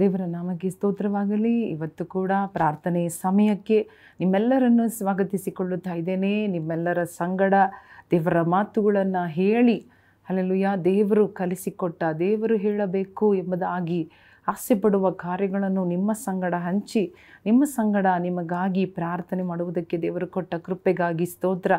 ದೇವರ ನಾಮಕ್ಕೆ ಸ್ತೋತ್ರವಾಗಲಿ ಇವತ್ತು ಕೂಡ ಪ್ರಾರ್ಥನೆ ಸಮಯಕ್ಕೆ ನಿಮ್ಮೆಲ್ಲರನ್ನು ಸ್ವಾಗತಿಸಿಕೊಳ್ಳುತ್ತಾ ಇದ್ದೇನೆ ನಿಮ್ಮೆಲ್ಲರ ಸಂಗಡ ದೇವರ ಮಾತುಗಳನ್ನು ಹೇಳಿ ಯಾ ದೇವರು ಕಲಿಸಿಕೊಟ್ಟ ದೇವರು ಹೇಳಬೇಕು ಎಂಬುದಾಗಿ ಆಸೆ ಪಡುವ ಕಾರ್ಯಗಳನ್ನು ನಿಮ್ಮ ಸಂಗಡ ಹಂಚಿ ನಿಮ್ಮ ಸಂಗಡ ನಿಮಗಾಗಿ ಪ್ರಾರ್ಥನೆ ಮಾಡುವುದಕ್ಕೆ ದೇವರು ಕೊಟ್ಟ ಕೃಪೆಗಾಗಿ ಸ್ತೋತ್ರ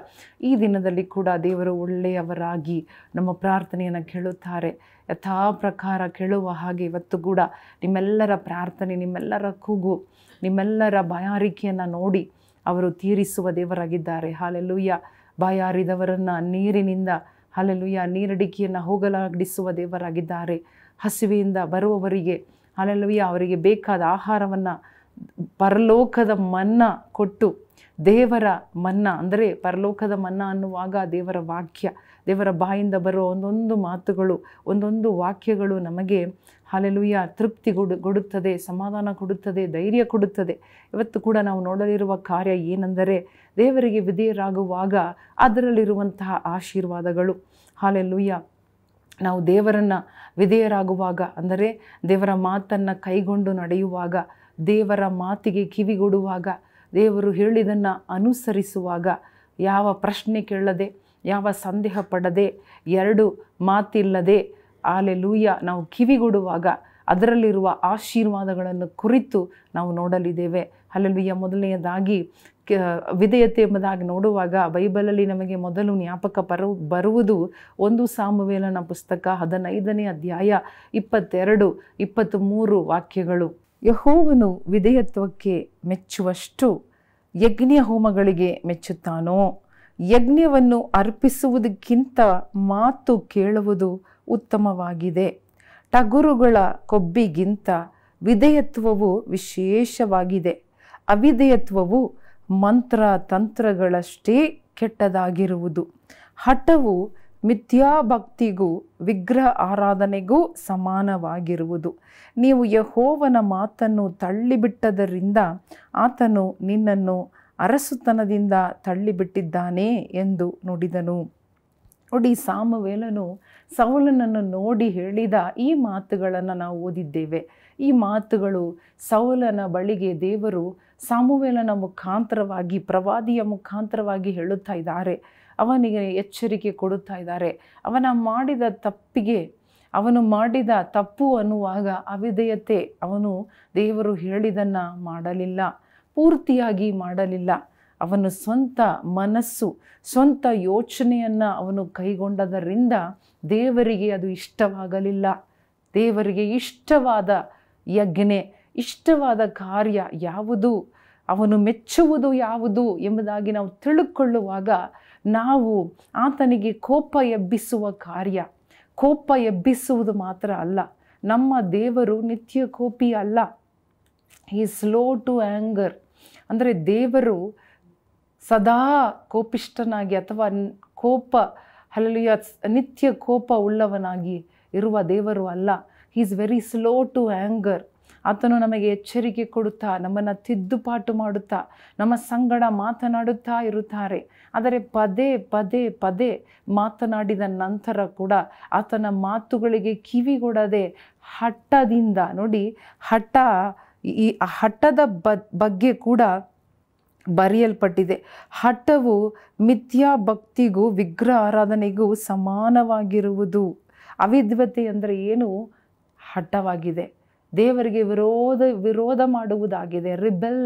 ಈ ದಿನದಲ್ಲಿ ಕೂಡ ದೇವರು ಒಳ್ಳೆಯವರಾಗಿ ನಮ್ಮ ಪ್ರಾರ್ಥನೆಯನ್ನು ಕೇಳುತ್ತಾರೆ ಯಥಾ ಪ್ರಕಾರ ಕೇಳುವ ಹಾಗೆ ಇವತ್ತು ಕೂಡ ನಿಮ್ಮೆಲ್ಲರ ಪ್ರಾರ್ಥನೆ ನಿಮ್ಮೆಲ್ಲರ ಕೂಗು ನಿಮ್ಮೆಲ್ಲರ ಬಯಾರಿಕೆಯನ್ನು ನೋಡಿ ಅವರು ತೀರಿಸುವ ದೇವರಾಗಿದ್ದಾರೆ ಹಾಲೆಲ್ಲೂಯ್ಯ ಬಾಯಾರಿದವರನ್ನು ನೀರಿನಿಂದ ಹಾಲೆಲ್ಲೂಯ್ಯ ನೀರಡಿಕೆಯನ್ನು ಹೋಗಲಾಡಿಸುವ ದೇವರಾಗಿದ್ದಾರೆ ಹಸಿವೆಯಿಂದ ಬರುವವರಿಗೆ ಹಾಲೆಲ್ಲವಿಯ ಅವರಿಗೆ ಬೇಕಾದ ಆಹಾರವನ್ನು ಪರಲೋಕದ ಮನ್ನ ಕೊಟ್ಟು ದೇವರ ಮನ್ನ ಅಂದರೆ ಪರಲೋಕದ ಮನ್ನ ಅನ್ನುವಾಗ ದೇವರ ವಾಕ್ಯ ದೇವರ ಬಾಯಿಂದ ಬರೋ ಒಂದೊಂದು ಮಾತುಗಳು ಒಂದೊಂದು ವಾಕ್ಯಗಳು ನಮಗೆ ಹಾಲೆಲುಯ್ಯ ತೃಪ್ತಿ ಕೊಡು ಕೊಡುತ್ತದೆ ಸಮಾಧಾನ ಕೊಡುತ್ತದೆ ಧೈರ್ಯ ಕೊಡುತ್ತದೆ ಇವತ್ತು ಕೂಡ ನಾವು ನೋಡಲಿರುವ ಕಾರ್ಯ ಏನೆಂದರೆ ದೇವರಿಗೆ ವಿಧೇಯರಾಗುವಾಗ ಅದರಲ್ಲಿರುವಂತಹ ಆಶೀರ್ವಾದಗಳು ಹಾಲೆಲುಯ್ಯ ನಾವು ದೇವರನ್ನು ವಿಧೇಯರಾಗುವಾಗ ಅಂದರೆ ದೇವರ ಮಾತನ್ನು ಕೈಗೊಂಡು ನಡೆಯುವಾಗ ದೇವರ ಮಾತಿಗೆ ಕಿವಿಗೊಡುವಾಗ ದೇವರು ಹೇಳಿದನ್ನು ಅನುಸರಿಸುವಾಗ ಯಾವ ಪ್ರಶ್ನೆ ಕೇಳದೆ ಯಾವ ಸಂದೇಹ ಪಡದೆ ಎರಡು ಮಾತಿಲ್ಲದೆ ಆಲೆ ಲೂಯ್ಯ ನಾವು ಕಿವಿಗೊಡುವಾಗ ಅದರಲ್ಲಿರುವ ಆಶೀರ್ವಾದಗಳನ್ನು ಕುರಿತು ನಾವು ನೋಡಲಿದ್ದೇವೆ ಅಲ್ಲಲ್ವಿಯ ಮೊದಲನೆಯದಾಗಿ ವಿಧೇಯತೆ ಎಂಬುದಾಗಿ ನೋಡುವಾಗ ಬೈಬಲಲ್ಲಿ ನಮಗೆ ಮೊದಲು ಜ್ಞಾಪಕ ಬರು ಬರುವುದು ಒಂದು ಸಾಮುವೇಲನ ಪುಸ್ತಕ ಹದಿನೈದನೇ ಅಧ್ಯಾಯ ಇಪ್ಪತ್ತೆರಡು ಇಪ್ಪತ್ತ್ ಮೂರು ವಾಕ್ಯಗಳು ಯಹೋವನು ವಿಧೇಯತ್ವಕ್ಕೆ ಮೆಚ್ಚುವಷ್ಟು ಯಜ್ಞ ಹೋಮಗಳಿಗೆ ಮೆಚ್ಚುತ್ತಾನೋ ಯಜ್ಞವನ್ನು ಅರ್ಪಿಸುವುದಕ್ಕಿಂತ ಮಾತು ಕೇಳುವುದು ಉತ್ತಮವಾಗಿದೆ ಟಗುರುಗಳ ಕೊಬ್ಬಿಗಿಂತ ವಿಧೇಯತ್ವವು ವಿಶೇಷವಾಗಿದೆ ಅವಿಧೇಯತ್ವವು ಮಂತ್ರ ತಂತ್ರಗಳಷ್ಟೇ ಕೆಟ್ಟದಾಗಿರುವುದು ಹಠವು ಮಿಥ್ಯಾಭಕ್ತಿಗೂ ವಿಗ್ರಹ ಆರಾಧನೆಗೂ ಸಮಾನವಾಗಿರುವುದು ನೀವು ಯಹೋವನ ಮಾತನ್ನು ತಳ್ಳಿಬಿಟ್ಟದರಿಂದ ಆತನು ನಿನ್ನನ್ನು ಅರಸುತನದಿಂದ ತಳ್ಳಿಬಿಟ್ಟಿದ್ದಾನೆ ಎಂದು ನುಡಿದನು ನೋಡಿ ಸಾಮವೇಲನು ಸೌಲನನ್ನು ನೋಡಿ ಹೇಳಿದ ಈ ಮಾತುಗಳನ್ನು ನಾವು ಓದಿದ್ದೇವೆ ಈ ಮಾತುಗಳು ಸೌಲನ ಬಳಿಗೆ ದೇವರು ಸಾಮುವೇಲನ ಮುಖಾಂತರವಾಗಿ ಪ್ರವಾದಿಯ ಮುಖಾಂತರವಾಗಿ ಹೇಳುತ್ತಾ ಇದ್ದಾರೆ ಅವನಿಗೆ ಎಚ್ಚರಿಕೆ ಕೊಡುತ್ತಾ ಇದ್ದಾರೆ ಅವನ ಮಾಡಿದ ತಪ್ಪಿಗೆ ಅವನು ಮಾಡಿದ ತಪ್ಪು ಅನ್ನುವಾಗ ಅವಿಧೇಯತೆ ಅವನು ದೇವರು ಹೇಳಿದನ್ನು ಮಾಡಲಿಲ್ಲ ಪೂರ್ತಿಯಾಗಿ ಮಾಡಲಿಲ್ಲ ಅವನು ಸ್ವಂತ ಮನಸ್ಸು ಸ್ವಂತ ಯೋಚನೆಯನ್ನು ಅವನು ಕೈಗೊಂಡದರಿಂದ ದೇವರಿಗೆ ಅದು ಇಷ್ಟವಾಗಲಿಲ್ಲ ದೇವರಿಗೆ ಇಷ್ಟವಾದ ಯಜ್ಞೆ ಇಷ್ಟವಾದ ಕಾರ್ಯ ಯಾವುದು ಅವನು ಮೆಚ್ಚುವುದು ಯಾವುದು ಎಂಬುದಾಗಿ ನಾವು ತಿಳುಕೊಳ್ಳುವಾಗ ನಾವು ಆತನಿಗೆ ಕೋಪ ಎಬ್ಬಿಸುವ ಕಾರ್ಯ ಕೋಪ ಎಬ್ಬಿಸುವುದು ಮಾತ್ರ ಅಲ್ಲ ನಮ್ಮ ದೇವರು ನಿತ್ಯ ಕೋಪಿ ಅಲ್ಲ ಈ ಸ್ಲೋ ಟು ಆ್ಯಂಗರ್ ಅಂದರೆ ದೇವರು ಸದಾ ಕೋಪಿಷ್ಟನಾಗಿ ಅಥವಾ ಕೋಪ ಅಲ್ಲಿಯ ನಿತ್ಯ ಕೋಪ ಉಳ್ಳವನಾಗಿ ಇರುವ ದೇವರು ಅಲ್ಲ is very slow to anger ಆತನು ನಮಗೆ ಎಚ್ಚರಿಕೆ ಕೊಡುತ್ತಾ ನಮ್ಮನ್ನು ತಿದ್ದುಪಾಟು ಮಾಡುತ್ತಾ ನಮ್ಮ ಸಂಗಡ ಮಾತನಾಡುತ್ತಾ ಇರುತ್ತಾರೆ ಆದರೆ ಪದೇ ಪದೇ ಪದೇ ಮಾತನಾಡಿದ ನಂತರ ಕೂಡ ಆತನ ಮಾತುಗಳಿಗೆ ಕಿವಿಗೊಡದೆ ಹಠದಿಂದ ನೋಡಿ ಹಠ ಈ ಹಠದ ಬಗ್ಗೆ ಕೂಡ ಬರೆಯಲ್ಪಟ್ಟಿದೆ ಹಠವು ಮಿಥ್ಯಾ ಭಕ್ತಿಗೂ ವಿಗ್ರಹ ಆರಾಧನೆಗೂ ಸಮಾನವಾಗಿರುವುದು ಅವಿದ್ವತೆ ಅಂದರೆ ಏನು ಹಠವಾಗಿದೆ ದೇವರಿಗೆ ವಿರೋಧ ವಿರೋಧ ಮಾಡುವುದಾಗಿದೆ ರಿಬೆಲ್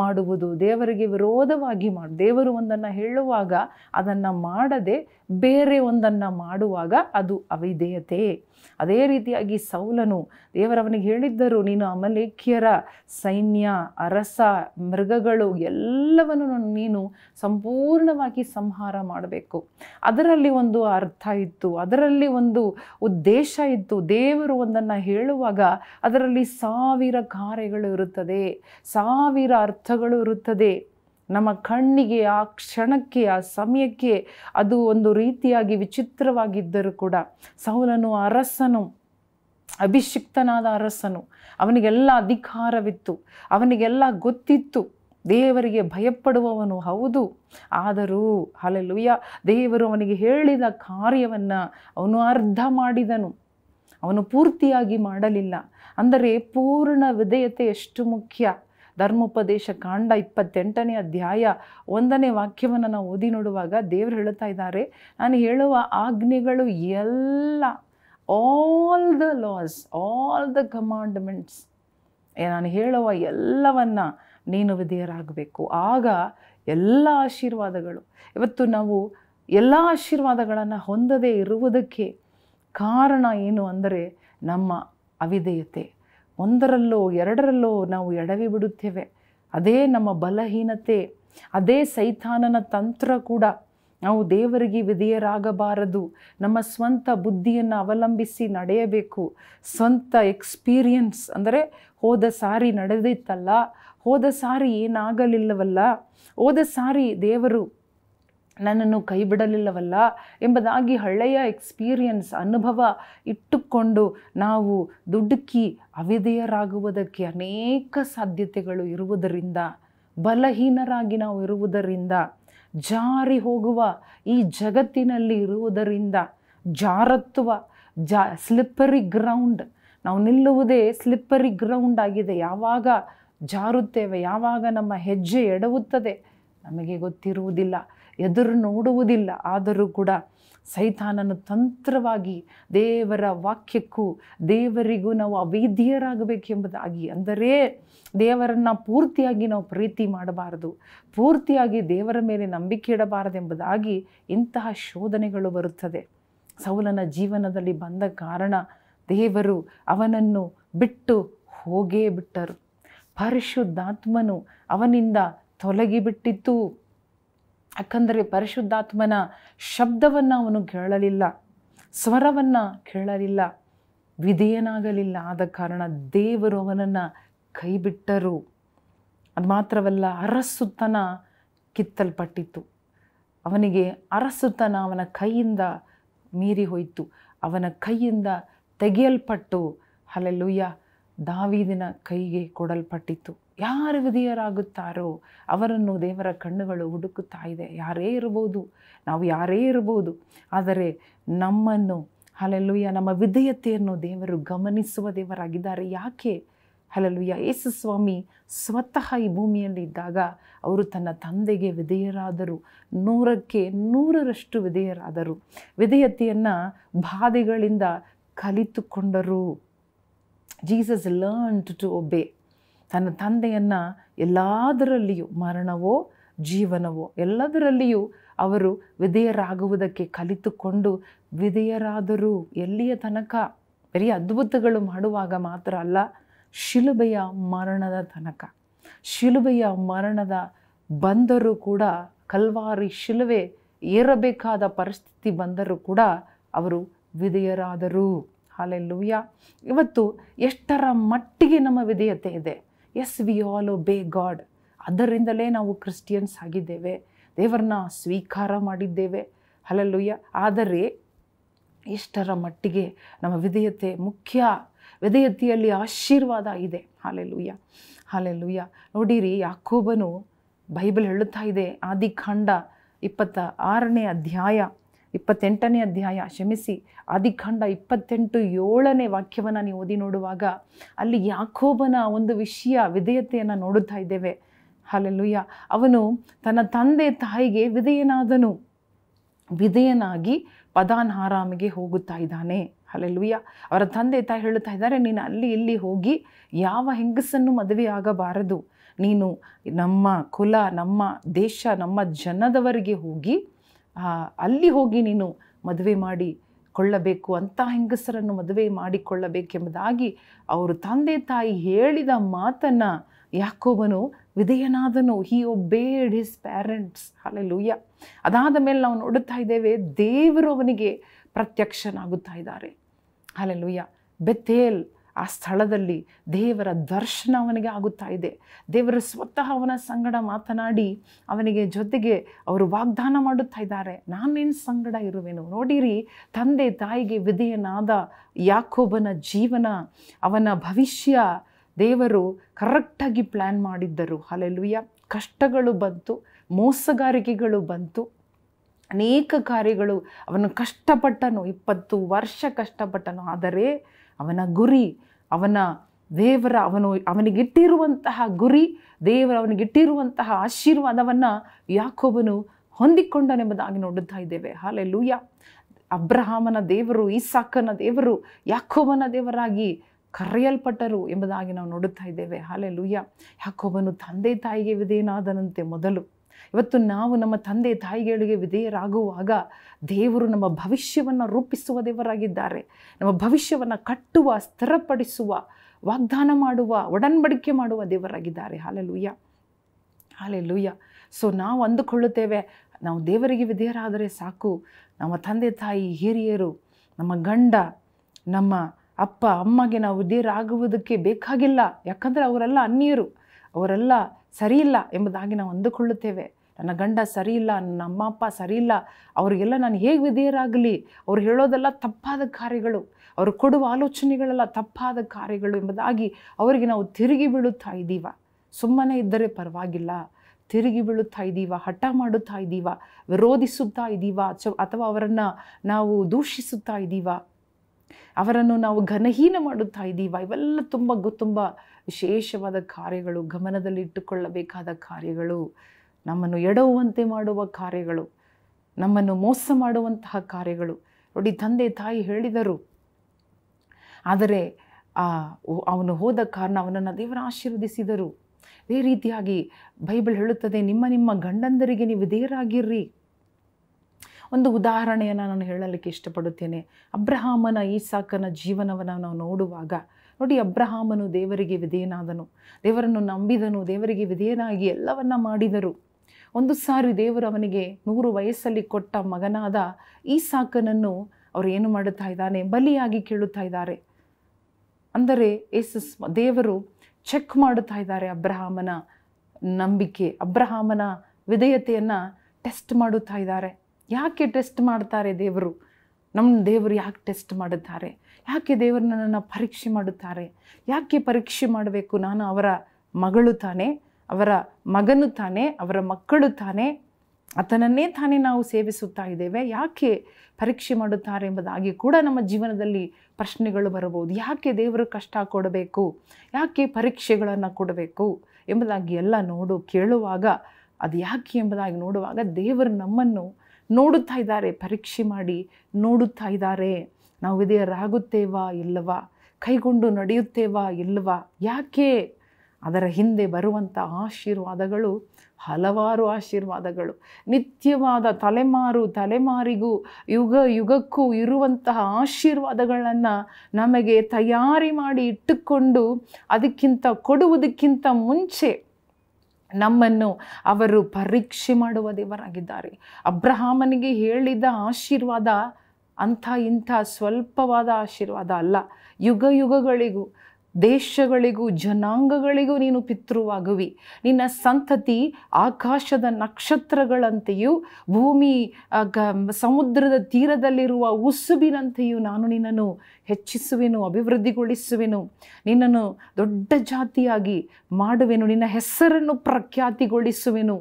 ಮಾಡುವುದು ದೇವರಿಗೆ ವಿರೋಧವಾಗಿ ಮಾಡಿ ದೇವರು ಒಂದನ್ನು ಹೇಳುವಾಗ ಅದನ್ನು ಮಾಡದೆ ಬೇರೆ ಒಂದನ್ನು ಮಾಡುವಾಗ ಅದು ಅವಿಧೇಯತೆ ಅದೇ ರೀತಿಯಾಗಿ ಸೌಲನು ದೇವರವನಿಗೆ ಹೇಳಿದ್ದರು ನೀನು ಅಮಲೇಖ್ಯರ ಸೈನ್ಯ ಅರಸ ಮೃಗಗಳು ಎಲ್ಲವನ್ನು ನೀನು ಸಂಪೂರ್ಣವಾಗಿ ಸಂಹಾರ ಮಾಡಬೇಕು ಅದರಲ್ಲಿ ಒಂದು ಅರ್ಥ ಇತ್ತು ಅದರಲ್ಲಿ ಒಂದು ಉದ್ದೇಶ ಇತ್ತು ದೇವರು ಒಂದನ್ನು ಹೇಳುವಾಗ ಅದರಲ್ಲಿ ಸಾವಿರ ಕಾರ್ಯಗಳು ಇರುತ್ತದೆ ಸಾವಿರ ಅರ್ಥಗಳು ಇರುತ್ತದೆ ನಮ್ಮ ಕಣ್ಣಿಗೆ ಆ ಕ್ಷಣಕ್ಕೆ ಆ ಸಮಯಕ್ಕೆ ಅದು ಒಂದು ರೀತಿಯಾಗಿ ವಿಚಿತ್ರವಾಗಿದ್ದರೂ ಕೂಡ ಸೌಲನು ಅರಸನು ಅಭಿಷಿಕ್ತನಾದ ಅರಸನು ಅವನಿಗೆಲ್ಲ ಅಧಿಕಾರವಿತ್ತು ಅವನಿಗೆಲ್ಲ ಗೊತ್ತಿತ್ತು ದೇವರಿಗೆ ಭಯಪಡುವವನು ಹೌದು ಆದರೂ ಅಲ್ಲೆಲ್ಲುಯ್ಯ ದೇವರು ಅವನಿಗೆ ಹೇಳಿದ ಕಾರ್ಯವನ್ನು ಅವನು ಅರ್ಧ ಮಾಡಿದನು ಅವನು ಪೂರ್ತಿಯಾಗಿ ಮಾಡಲಿಲ್ಲ ಅಂದರೆ ಪೂರ್ಣ ವಿಧೇಯತೆ ಎಷ್ಟು ಮುಖ್ಯ ಧರ್ಮೋಪದೇಶ ಕಾಂಡ ಇಪ್ಪತ್ತೆಂಟನೇ ಅಧ್ಯಾಯ ಒಂದನೇ ವಾಕ್ಯವನ್ನು ನಾವು ಓದಿ ನೋಡುವಾಗ ದೇವರು ಹೇಳುತ್ತಾ ಇದ್ದಾರೆ ನಾನು ಹೇಳುವ ಆಜ್ಞೆಗಳು ಎಲ್ಲ all the laws all the commandments ನಾನು ಹೇಳುವ ಎಲ್ಲವನ್ನು ನೀನು ವಿಧೇಯರಾಗಬೇಕು ಆಗ ಎಲ್ಲ ಆಶೀರ್ವಾದಗಳು ಇವತ್ತು ನಾವು ಎಲ್ಲ ಆಶೀರ್ವಾದಗಳನ್ನು ಹೊಂದದೇ ಇರುವುದಕ್ಕೆ ಕಾರಣ ಏನು ಅಂದರೆ ನಮ್ಮ ಅವಿಧೇಯತೆ ಒಂದರಲ್ಲೋ ಎರಡರಲ್ಲೋ ನಾವು ಎಡವಿ ಬಿಡುತ್ತೇವೆ ಅದೇ ನಮ್ಮ ಬಲಹೀನತೆ ಅದೇ ಸೈತಾನನ ತಂತ್ರ ಕೂಡ ನಾವು ದೇವರಿಗೆ ವಿಧೇಯರಾಗಬಾರದು ನಮ್ಮ ಸ್ವಂತ ಬುದ್ಧಿಯನ್ನು ಅವಲಂಬಿಸಿ ನಡೆಯಬೇಕು ಸ್ವಂತ ಎಕ್ಸ್ಪೀರಿಯನ್ಸ್ ಅಂದರೆ ಹೋದ ಸಾರಿ ನಡೆದಿತ್ತಲ್ಲ ಹೋದ ಸಾರಿ ಏನಾಗಲಿಲ್ಲವಲ್ಲ ಹೋದ ಸಾರಿ ದೇವರು ನನ್ನನ್ನು ಕೈ ಬಿಡಲಿಲ್ಲವಲ್ಲ ಎಂಬುದಾಗಿ ಹಳೆಯ ಎಕ್ಸ್ಪೀರಿಯನ್ಸ್ ಅನುಭವ ಇಟ್ಟುಕೊಂಡು ನಾವು ದುಡುಕಿ ಅವಿದೆಯರಾಗುವುದಕ್ಕೆ ಅನೇಕ ಸಾಧ್ಯತೆಗಳು ಇರುವುದರಿಂದ ಬಲಹೀನರಾಗಿ ನಾವು ಇರುವುದರಿಂದ ಜಾರಿ ಹೋಗುವ ಈ ಜಗತ್ತಿನಲ್ಲಿ ಇರುವುದರಿಂದ ಜಾರತ್ವ ಜಾ ಸ್ಲಿಪ್ಪರಿ ಗ್ರೌಂಡ್ ನಾವು ನಿಲ್ಲುವುದೇ ಸ್ಲಿಪ್ಪರಿ ಗ್ರೌಂಡ್ ಆಗಿದೆ ಯಾವಾಗ ಜಾರುತ್ತೇವೆ ಯಾವಾಗ ನಮ್ಮ ಹೆಜ್ಜೆ ಎಡವುತ್ತದೆ ನಮಗೆ ಗೊತ್ತಿರುವುದಿಲ್ಲ ಎದುರು ನೋಡುವುದಿಲ್ಲ ಆದರೂ ಕೂಡ ಸೈತಾನನು ತಂತ್ರವಾಗಿ ದೇವರ ವಾಕ್ಯಕ್ಕೂ ದೇವರಿಗೂ ನಾವು ಅವೈದ್ಯರಾಗಬೇಕೆಂಬುದಾಗಿ ಅಂದರೆ ದೇವರನ್ನು ಪೂರ್ತಿಯಾಗಿ ನಾವು ಪ್ರೀತಿ ಮಾಡಬಾರದು ಪೂರ್ತಿಯಾಗಿ ದೇವರ ಮೇಲೆ ನಂಬಿಕೆ ಇಡಬಾರದೆಂಬುದಾಗಿ ಇಂತಹ ಶೋಧನೆಗಳು ಬರುತ್ತದೆ ಸೌಲನ ಜೀವನದಲ್ಲಿ ಬಂದ ಕಾರಣ ದೇವರು ಅವನನ್ನು ಬಿಟ್ಟು ಹೋಗೇ ಬಿಟ್ಟರು ಪರಿಶುದ್ಧಾತ್ಮನು ಅವನಿಂದ ತೊಲಗಿಬಿಟ್ಟಿತ್ತು ಯಾಕಂದರೆ ಪರಿಶುದ್ಧಾತ್ಮನ ಶಬ್ದವನ್ನು ಅವನು ಕೇಳಲಿಲ್ಲ ಸ್ವರವನ್ನು ಕೇಳಲಿಲ್ಲ ವಿಧೇಯನಾಗಲಿಲ್ಲ ಆದ ಕಾರಣ ದೇವರು ಅವನನ್ನು ಕೈಬಿಟ್ಟರು ಅದು ಮಾತ್ರವಲ್ಲ ಅರಸುತನ ಕಿತ್ತಲ್ಪಟ್ಟಿತು ಅವನಿಗೆ ಅರಸುತನ ಅವನ ಕೈಯಿಂದ ಮೀರಿ ಹೋಯಿತು ಅವನ ಕೈಯಿಂದ ತೆಗೆಯಲ್ಪಟ್ಟು ಹಲಲುಯ್ಯ ದಾವಿದಿನ ಕೈಗೆ ಕೊಡಲ್ಪಟ್ಟಿತ್ತು ಯಾರು ವಿಧಿಯರಾಗುತ್ತಾರೋ ಅವರನ್ನು ದೇವರ ಕಣ್ಣುಗಳು ಹುಡುಕುತ್ತಾ ಇದೆ ಯಾರೇ ಇರ್ಬೋದು ನಾವು ಯಾರೇ ಇರ್ಬೋದು ಆದರೆ ನಮ್ಮನ್ನು ಹಲಲುಯ್ಯ ನಮ್ಮ ವಿಧೇಯತೆಯನ್ನು ದೇವರು ಗಮನಿಸುವ ದೇವರಾಗಿದ್ದಾರೆ ಯಾಕೆ ಹಲಲುಯ್ಯ ಯೇಸು ಸ್ವಾಮಿ ಸ್ವತಃ ಈ ಭೂಮಿಯಲ್ಲಿದ್ದಾಗ ಅವರು ತನ್ನ ತಂದೆಗೆ ವಿಧೇಯರಾದರು ನೂರಕ್ಕೆ ನೂರರಷ್ಟು ವಿಧೇಯರಾದರು ವಿಧೇಯತೆಯನ್ನು ಬಾಧೆಗಳಿಂದ ಕಲಿತುಕೊಂಡರು ಜೀಸಸ್ ಲರ್ನ್ ಟು ಒಬೆ ತನ್ನ ತಂದೆಯನ್ನು ಎಲ್ಲದರಲ್ಲಿಯೂ ಮರಣವೋ ಜೀವನವೋ ಎಲ್ಲದರಲ್ಲಿಯೂ ಅವರು ವಿಧೇಯರಾಗುವುದಕ್ಕೆ ಕಲಿತುಕೊಂಡು ವಿಧೇಯರಾದರೂ ಎಲ್ಲಿಯ ತನಕ ಬರೀ ಅದ್ಭುತಗಳು ಮಾಡುವಾಗ ಮಾತ್ರ ಅಲ್ಲ ಶಿಲುಬೆಯ ಮರಣದ ತನಕ ಶಿಲುಬೆಯ ಮರಣದ ಬಂದರೂ ಕೂಡ ಕಲ್ವಾರಿ ಶಿಲುವೆ ಏರಬೇಕಾದ ಪರಿಸ್ಥಿತಿ ಬಂದರೂ ಕೂಡ ಅವರು ವಿಧೇಯರಾದರು ಹಾಲೆಲ್ಲೂಯ್ಯ ಇವತ್ತು ಎಷ್ಟರ ಮಟ್ಟಿಗೆ ನಮ್ಮ ವಿಧೇಯತೆ ಇದೆ as we obey God ಅದರಿಂದಲೇ ನಾವು ಕ್ರಿಶ್ಚಿಯನ್ಸ್ ಆಗಿದ್ದೇವೆ ದೇವರನ್ನ ಸ್ವೀಕಾರ ಮಾಡಿದ್ದೇವೆ ಅಲ್ಲಲ್ಲುಯ್ಯ ಆದರೆ ಎಷ್ಟರ ಮಟ್ಟಿಗೆ ನಮ್ಮ ವಿಧೇಯತೆ ಮುಖ್ಯ ವಿಧೇಯತೆಯಲ್ಲಿ ಆಶೀರ್ವಾದ ಇದೆ ಹಾಲೆಲ್ಲುಯ್ಯ ಹಾಲೆಲ್ಲುಯ್ಯ ನೋಡಿರಿ ಯಾಕೋಬನು ಬೈಬಲ್ ಹೇಳುತ್ತಾ ಇದೆ ಆದಿಕಾಂಡ ಇಪ್ಪತ್ತ ಆರನೇ ಅಧ್ಯಾಯ ಇಪ್ಪತ್ತೆಂಟನೇ ಅಧ್ಯಾಯ ಕ್ಷಮಿಸಿ ಆದಿಕಾಂಡ ಇಪ್ಪತ್ತೆಂಟು ಏಳನೇ ವಾಕ್ಯವನ್ನು ನೀವು ಓದಿ ನೋಡುವಾಗ ಅಲ್ಲಿ ಯಾಕೋಬನ ಒಂದು ವಿಷಯ ವಿಧೇಯತೆಯನ್ನು ನೋಡುತ್ತಾ ಇದ್ದೇವೆ ಹಾಲೆಲ್ಲುಯ್ಯ ಅವನು ತನ್ನ ತಂದೆ ತಾಯಿಗೆ ವಿಧೇಯನಾದನು ವಿಧೇಯನಾಗಿ ಪದಾನ್ ಆರಾಮಿಗೆ ಹೋಗುತ್ತಾ ಇದ್ದಾನೆ ಅಲ್ಲೆಲ್ಲುಯ್ಯ ಅವರ ತಂದೆ ತಾಯಿ ಹೇಳುತ್ತಾ ಇದ್ದಾರೆ ನೀನು ಅಲ್ಲಿ ಇಲ್ಲಿ ಹೋಗಿ ಯಾವ ಹೆಂಗಸನ್ನು ಮದುವೆ ಆಗಬಾರದು ನೀನು ನಮ್ಮ ಕುಲ ನಮ್ಮ ದೇಶ ನಮ್ಮ ಜನದವರಿಗೆ ಹೋಗಿ ಅಲ್ಲಿ ಹೋಗಿ ನೀನು ಮದುವೆ ಮಾಡಿ ಕೊಳ್ಳಬೇಕು ಅಂಥ ಹೆಂಗಸರನ್ನು ಮದುವೆ ಮಾಡಿಕೊಳ್ಳಬೇಕೆಂಬುದಾಗಿ ಅವರು ತಂದೆ ತಾಯಿ ಹೇಳಿದ ಮಾತನ್ನು ಯಾಕೋಬನು ವಿಧೇಯನಾದನು ಹಿ ಒಬ್ಬೇಡ್ ಹಿಸ್ ಪ್ಯಾರೆಂಟ್ಸ್ ಹಾಲೆ ಲೂಯ್ಯ ಅದಾದ ಮೇಲೆ ನಾವು ನೋಡುತ್ತಾ ಇದ್ದೇವೆ ದೇವರು ಅವನಿಗೆ ಪ್ರತ್ಯಕ್ಷನಾಗುತ್ತಾ ಇದ್ದಾರೆ ಅಲ್ಲೇ ಲೂಯ್ಯ ಬೆತ್ತೇಲ್ ಆ ಸ್ಥಳದಲ್ಲಿ ದೇವರ ದರ್ಶನ ಅವನಿಗೆ ಆಗುತ್ತಾ ಇದೆ ದೇವರು ಸ್ವತಃ ಅವನ ಸಂಗಡ ಮಾತನಾಡಿ ಅವನಿಗೆ ಜೊತೆಗೆ ಅವರು ವಾಗ್ದಾನ ಮಾಡುತ್ತಾ ಇದ್ದಾರೆ ನಾನೇನು ಸಂಗಡ ಇರುವೆನು ನೋಡಿರಿ ತಂದೆ ತಾಯಿಗೆ ವಿಧೇಯನಾದ ಯಾಕೋಬನ ಜೀವನ ಅವನ ಭವಿಷ್ಯ ದೇವರು ಕರೆಕ್ಟಾಗಿ ಪ್ಲ್ಯಾನ್ ಮಾಡಿದ್ದರು ಹಲಲುಯ್ಯ ಕಷ್ಟಗಳು ಬಂತು ಮೋಸಗಾರಿಕೆಗಳು ಬಂತು ಅನೇಕ ಕಾರ್ಯಗಳು ಅವನು ಕಷ್ಟಪಟ್ಟನು ಇಪ್ಪತ್ತು ವರ್ಷ ಕಷ್ಟಪಟ್ಟನು ಆದರೆ ಅವನ ಗುರಿ ಅವನ ದೇವರ ಅವನು ಅವನಿಗಿಟ್ಟಿರುವಂತಹ ಗುರಿ ದೇವರ ಅವನಿಗಿಟ್ಟಿರುವಂತಹ ಆಶೀರ್ವಾದವನ್ನು ಯಾಕೋಬನು ಹೊಂದಿಕೊಂಡನೆಂಬುದಾಗಿ ನೋಡುತ್ತಾ ಇದ್ದೇವೆ ಹಾಲೆ ಲೂಯ ಅಬ್ರಹಾಮನ ದೇವರು ಈಸಾಕನ ದೇವರು ಯಾಕೋಬನ ದೇವರಾಗಿ ಕರೆಯಲ್ಪಟ್ಟರು ಎಂಬುದಾಗಿ ನಾವು ನೋಡುತ್ತಾ ಇದ್ದೇವೆ ಹಾಲೆ ಲೂಯ ಯಾಕೋಬನು ತಂದೆ ತಾಯಿಗೆ ವಿಧೇನಾದನಂತೆ ಮೊದಲು ಇವತ್ತು ನಾವು ನಮ್ಮ ತಂದೆ ತಾಯಿಗಳಿಗೆ ವಿಧೇಯರಾಗುವಾಗ ದೇವರು ನಮ್ಮ ಭವಿಷ್ಯವನ್ನು ರೂಪಿಸುವ ದೇವರಾಗಿದ್ದಾರೆ ನಮ್ಮ ಭವಿಷ್ಯವನ್ನು ಕಟ್ಟುವ ಸ್ಥಿರಪಡಿಸುವ ವಾಗ್ದಾನ ಮಾಡುವ ಒಡನ್ಬಡಿಕೆ ಮಾಡುವ ದೇವರಾಗಿದ್ದಾರೆ ಹಾಲೆ ಲೂಯ್ಯ ಹಾಲೆ ಲೂಯ್ಯ ಸೊ ನಾವು ಅಂದುಕೊಳ್ಳುತ್ತೇವೆ ನಾವು ದೇವರಿಗೆ ವಿಧೇಯರಾದರೆ ಸಾಕು ನಮ್ಮ ತಂದೆ ತಾಯಿ ಹಿರಿಯರು ನಮ್ಮ ಗಂಡ ನಮ್ಮ ಅಪ್ಪ ಅಮ್ಮಗೆ ನಾವು ವಿಧೇಯರಾಗುವುದಕ್ಕೆ ಬೇಕಾಗಿಲ್ಲ ಯಾಕಂದರೆ ಅವರೆಲ್ಲ ಅನ್ಯರು ಅವರೆಲ್ಲ ಸರಿಯಿಲ್ಲ ಎಂಬುದಾಗಿ ನಾವು ಅಂದುಕೊಳ್ಳುತ್ತೇವೆ ನನ್ನ ಗಂಡ ಸರಿ ಇಲ್ಲ ನನ್ನ ಅಮ್ಮ ಅಪ್ಪ ಸರಿ ಇಲ್ಲ ಅವರಿಗೆಲ್ಲ ನಾನು ಹೇಗೆ ವಿಧೇಯರಾಗಲಿ ಅವ್ರು ಹೇಳೋದೆಲ್ಲ ತಪ್ಪಾದ ಕಾರ್ಯಗಳು ಅವರು ಕೊಡುವ ಆಲೋಚನೆಗಳೆಲ್ಲ ತಪ್ಪಾದ ಕಾರ್ಯಗಳು ಎಂಬುದಾಗಿ ಅವರಿಗೆ ನಾವು ತಿರುಗಿ ಬೀಳುತ್ತಾ ಇದ್ದೀವ ಸುಮ್ಮನೆ ಇದ್ದರೆ ಪರವಾಗಿಲ್ಲ ತಿರುಗಿ ಬೀಳುತ್ತಾ ಇದ್ದೀವ ಹಠ ಮಾಡುತ್ತಾ ಇದ್ದೀವ ವಿರೋಧಿಸುತ್ತಾ ಇದ್ದೀವ ಅಥವಾ ಅವರನ್ನು ನಾವು ದೂಷಿಸುತ್ತಾ ಇದ್ದೀವ ಅವರನ್ನು ನಾವು ಘನಹೀನ ಮಾಡುತ್ತಾ ಇದ್ದೀವ ಇವೆಲ್ಲ ತುಂಬ ತುಂಬ ವಿಶೇಷವಾದ ಕಾರ್ಯಗಳು ಗಮನದಲ್ಲಿಟ್ಟುಕೊಳ್ಳಬೇಕಾದ ಕಾರ್ಯಗಳು ನಮ್ಮನ್ನು ಎಡವುವಂತೆ ಮಾಡುವ ಕಾರ್ಯಗಳು ನಮ್ಮನ್ನು ಮೋಸ ಮಾಡುವಂತಹ ಕಾರ್ಯಗಳು ನೋಡಿ ತಂದೆ ತಾಯಿ ಹೇಳಿದರು ಆದರೆ ಆ ಅವನು ಹೋದ ಕಾರಣ ಅವನನ್ನು ದೇವರ ಆಶೀರ್ವದಿಸಿದರು ಅದೇ ರೀತಿಯಾಗಿ ಬೈಬಲ್ ಹೇಳುತ್ತದೆ ನಿಮ್ಮ ನಿಮ್ಮ ಗಂಡಂದರಿಗೆ ನೀವು ದೇವರಾಗಿರ್ರಿ ಒಂದು ಉದಾಹರಣೆಯನ್ನು ನಾನು ಹೇಳಲಿಕ್ಕೆ ಇಷ್ಟಪಡುತ್ತೇನೆ ಅಬ್ರಹಾಮನ ಸಾಕನ ಜೀವನವನ್ನು ನಾವು ನೋಡುವಾಗ ನೋಡಿ ಅಬ್ರಹಾಮನು ದೇವರಿಗೆ ವಿಧೇಯನಾದನು ದೇವರನ್ನು ನಂಬಿದನು ದೇವರಿಗೆ ವಿಧೇಯನಾಗಿ ಎಲ್ಲವನ್ನ ಮಾಡಿದರು ಒಂದು ಸಾರಿ ದೇವರು ಅವನಿಗೆ ನೂರು ವಯಸ್ಸಲ್ಲಿ ಕೊಟ್ಟ ಮಗನಾದ ಈಸಾಕನನ್ನು ಅವರು ಏನು ಮಾಡುತ್ತಾ ಇದ್ದಾನೆ ಬಲಿಯಾಗಿ ಕೇಳುತ್ತಾ ಇದ್ದಾರೆ ಅಂದರೆ ಯೇಸಸ್ ದೇವರು ಚೆಕ್ ಮಾಡುತ್ತಾ ಇದ್ದಾರೆ ಅಬ್ರಹಾಮನ ನಂಬಿಕೆ ಅಬ್ರಹಾಮನ ವಿಧೇಯತೆಯನ್ನು ಟೆಸ್ಟ್ ಮಾಡುತ್ತಾ ಇದ್ದಾರೆ ಯಾಕೆ ಟೆಸ್ಟ್ ಮಾಡ್ತಾರೆ ದೇವರು ನಮ್ಮ ದೇವರು ಯಾಕೆ ಟೆಸ್ಟ್ ಮಾಡುತ್ತಾರೆ ಯಾಕೆ ದೇವರು ನನ್ನನ್ನು ಪರೀಕ್ಷೆ ಮಾಡುತ್ತಾರೆ ಯಾಕೆ ಪರೀಕ್ಷೆ ಮಾಡಬೇಕು ನಾನು ಅವರ ಮಗಳು ತಾನೆ ಅವರ ಮಗನು ತಾನೆ ಅವರ ಮಕ್ಕಳು ತಾನೆ ಆತನನ್ನೇ ತಾನೇ ನಾವು ಸೇವಿಸುತ್ತಾ ಇದ್ದೇವೆ ಯಾಕೆ ಪರೀಕ್ಷೆ ಮಾಡುತ್ತಾರೆ ಎಂಬುದಾಗಿ ಕೂಡ ನಮ್ಮ ಜೀವನದಲ್ಲಿ ಪ್ರಶ್ನೆಗಳು ಬರಬಹುದು ಯಾಕೆ ದೇವರು ಕಷ್ಟ ಕೊಡಬೇಕು ಯಾಕೆ ಪರೀಕ್ಷೆಗಳನ್ನು ಕೊಡಬೇಕು ಎಂಬುದಾಗಿ ಎಲ್ಲ ನೋಡು ಕೇಳುವಾಗ ಅದು ಯಾಕೆ ಎಂಬುದಾಗಿ ನೋಡುವಾಗ ದೇವರು ನಮ್ಮನ್ನು ನೋಡುತ್ತಾ ಇದ್ದಾರೆ ಪರೀಕ್ಷೆ ಮಾಡಿ ನೋಡುತ್ತಾ ಇದ್ದಾರೆ ನಾವು ವಿಧೇಯರಾಗುತ್ತೇವಾ ಇಲ್ಲವಾ ಕೈಗೊಂಡು ನಡೆಯುತ್ತೇವಾ ಇಲ್ಲವಾ ಯಾಕೆ ಅದರ ಹಿಂದೆ ಬರುವಂಥ ಆಶೀರ್ವಾದಗಳು ಹಲವಾರು ಆಶೀರ್ವಾದಗಳು ನಿತ್ಯವಾದ ತಲೆಮಾರು ತಲೆಮಾರಿಗೂ ಯುಗ ಯುಗಕ್ಕೂ ಇರುವಂತಹ ಆಶೀರ್ವಾದಗಳನ್ನು ನಮಗೆ ತಯಾರಿ ಮಾಡಿ ಇಟ್ಟುಕೊಂಡು ಅದಕ್ಕಿಂತ ಕೊಡುವುದಕ್ಕಿಂತ ಮುಂಚೆ ನಮ್ಮನ್ನು ಅವರು ಪರೀಕ್ಷೆ ಮಾಡುವ ದೇವರಾಗಿದ್ದಾರೆ ಅಬ್ರಹಾಮನಿಗೆ ಹೇಳಿದ ಆಶೀರ್ವಾದ ಅಂಥ ಇಂಥ ಸ್ವಲ್ಪವಾದ ಆಶೀರ್ವಾದ ಅಲ್ಲ ಯುಗ ಯುಗಗಳಿಗೂ ದೇಶಗಳಿಗೂ ಜನಾಂಗಗಳಿಗೂ ನೀನು ಪಿತೃವಾಗುವಿ ನಿನ್ನ ಸಂತತಿ ಆಕಾಶದ ನಕ್ಷತ್ರಗಳಂತೆಯೂ ಭೂಮಿ ಸಮುದ್ರದ ತೀರದಲ್ಲಿರುವ ಉಸುಬಿನಂತೆಯೂ ನಾನು ನಿನ್ನನ್ನು ಹೆಚ್ಚಿಸುವೆನು ಅಭಿವೃದ್ಧಿಗೊಳಿಸುವೆನು ನಿನ್ನನ್ನು ದೊಡ್ಡ ಜಾತಿಯಾಗಿ ಮಾಡುವೆನು ನಿನ್ನ ಹೆಸರನ್ನು ಪ್ರಖ್ಯಾತಿಗೊಳಿಸುವೆನು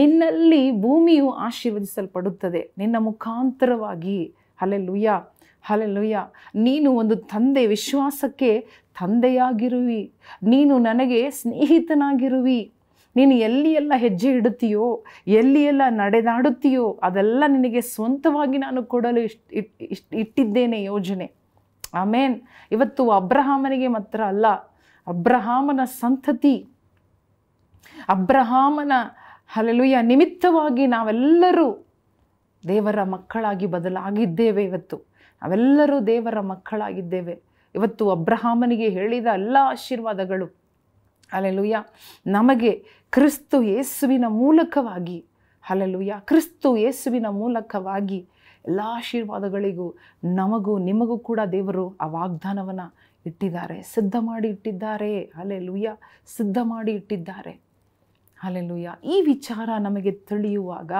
ನಿನ್ನಲ್ಲಿ ಭೂಮಿಯು ಆಶೀರ್ವದಿಸಲ್ಪಡುತ್ತದೆ ನಿನ್ನ ಮುಖಾಂತರವಾಗಿ ಅಲ್ಲೆಲ್ಲುಯ್ಯ ಹಲಲುಯ್ಯ ನೀನು ಒಂದು ತಂದೆ ವಿಶ್ವಾಸಕ್ಕೆ ತಂದೆಯಾಗಿರುವಿ ನೀನು ನನಗೆ ಸ್ನೇಹಿತನಾಗಿರುವಿ ನೀನು ಎಲ್ಲಿ ಎಲ್ಲ ಹೆಜ್ಜೆ ಇಡುತ್ತೀಯೋ ಎಲ್ಲಿ ಎಲ್ಲ ನಡೆದಾಡುತ್ತೀಯೋ ಅದೆಲ್ಲ ನಿನಗೆ ಸ್ವಂತವಾಗಿ ನಾನು ಕೊಡಲು ಇಷ್ಟ ಇಟ್ಟಿದ್ದೇನೆ ಯೋಜನೆ ಆಮೇನ್ ಇವತ್ತು ಅಬ್ರಹಾಮನಿಗೆ ಮಾತ್ರ ಅಲ್ಲ ಅಬ್ರಹಾಮನ ಸಂತತಿ ಅಬ್ರಹಾಮನ ಹಲಲುಯ ನಿಮಿತ್ತವಾಗಿ ನಾವೆಲ್ಲರೂ ದೇವರ ಮಕ್ಕಳಾಗಿ ಬದಲಾಗಿದ್ದೇವೆ ಇವತ್ತು ನಾವೆಲ್ಲರೂ ದೇವರ ಮಕ್ಕಳಾಗಿದ್ದೇವೆ ಇವತ್ತು ಅಬ್ರಹಾಮನಿಗೆ ಹೇಳಿದ ಎಲ್ಲ ಆಶೀರ್ವಾದಗಳು ಅಲೆಲುಯ್ಯ ನಮಗೆ ಕ್ರಿಸ್ತು ಯೇಸುವಿನ ಮೂಲಕವಾಗಿ ಅಲೆಲುಯ್ಯ ಕ್ರಿಸ್ತು ಯೇಸುವಿನ ಮೂಲಕವಾಗಿ ಎಲ್ಲ ಆಶೀರ್ವಾದಗಳಿಗೂ ನಮಗೂ ನಿಮಗೂ ಕೂಡ ದೇವರು ಆ ವಾಗ್ದಾನವನ್ನು ಇಟ್ಟಿದ್ದಾರೆ ಸಿದ್ಧ ಮಾಡಿ ಇಟ್ಟಿದ್ದಾರೆ ಅಲೆಲುಯ್ಯ ಸಿದ್ಧ ಮಾಡಿ ಇಟ್ಟಿದ್ದಾರೆ ಅಲೆಲುಯ್ಯ ಈ ವಿಚಾರ ನಮಗೆ ತಿಳಿಯುವಾಗ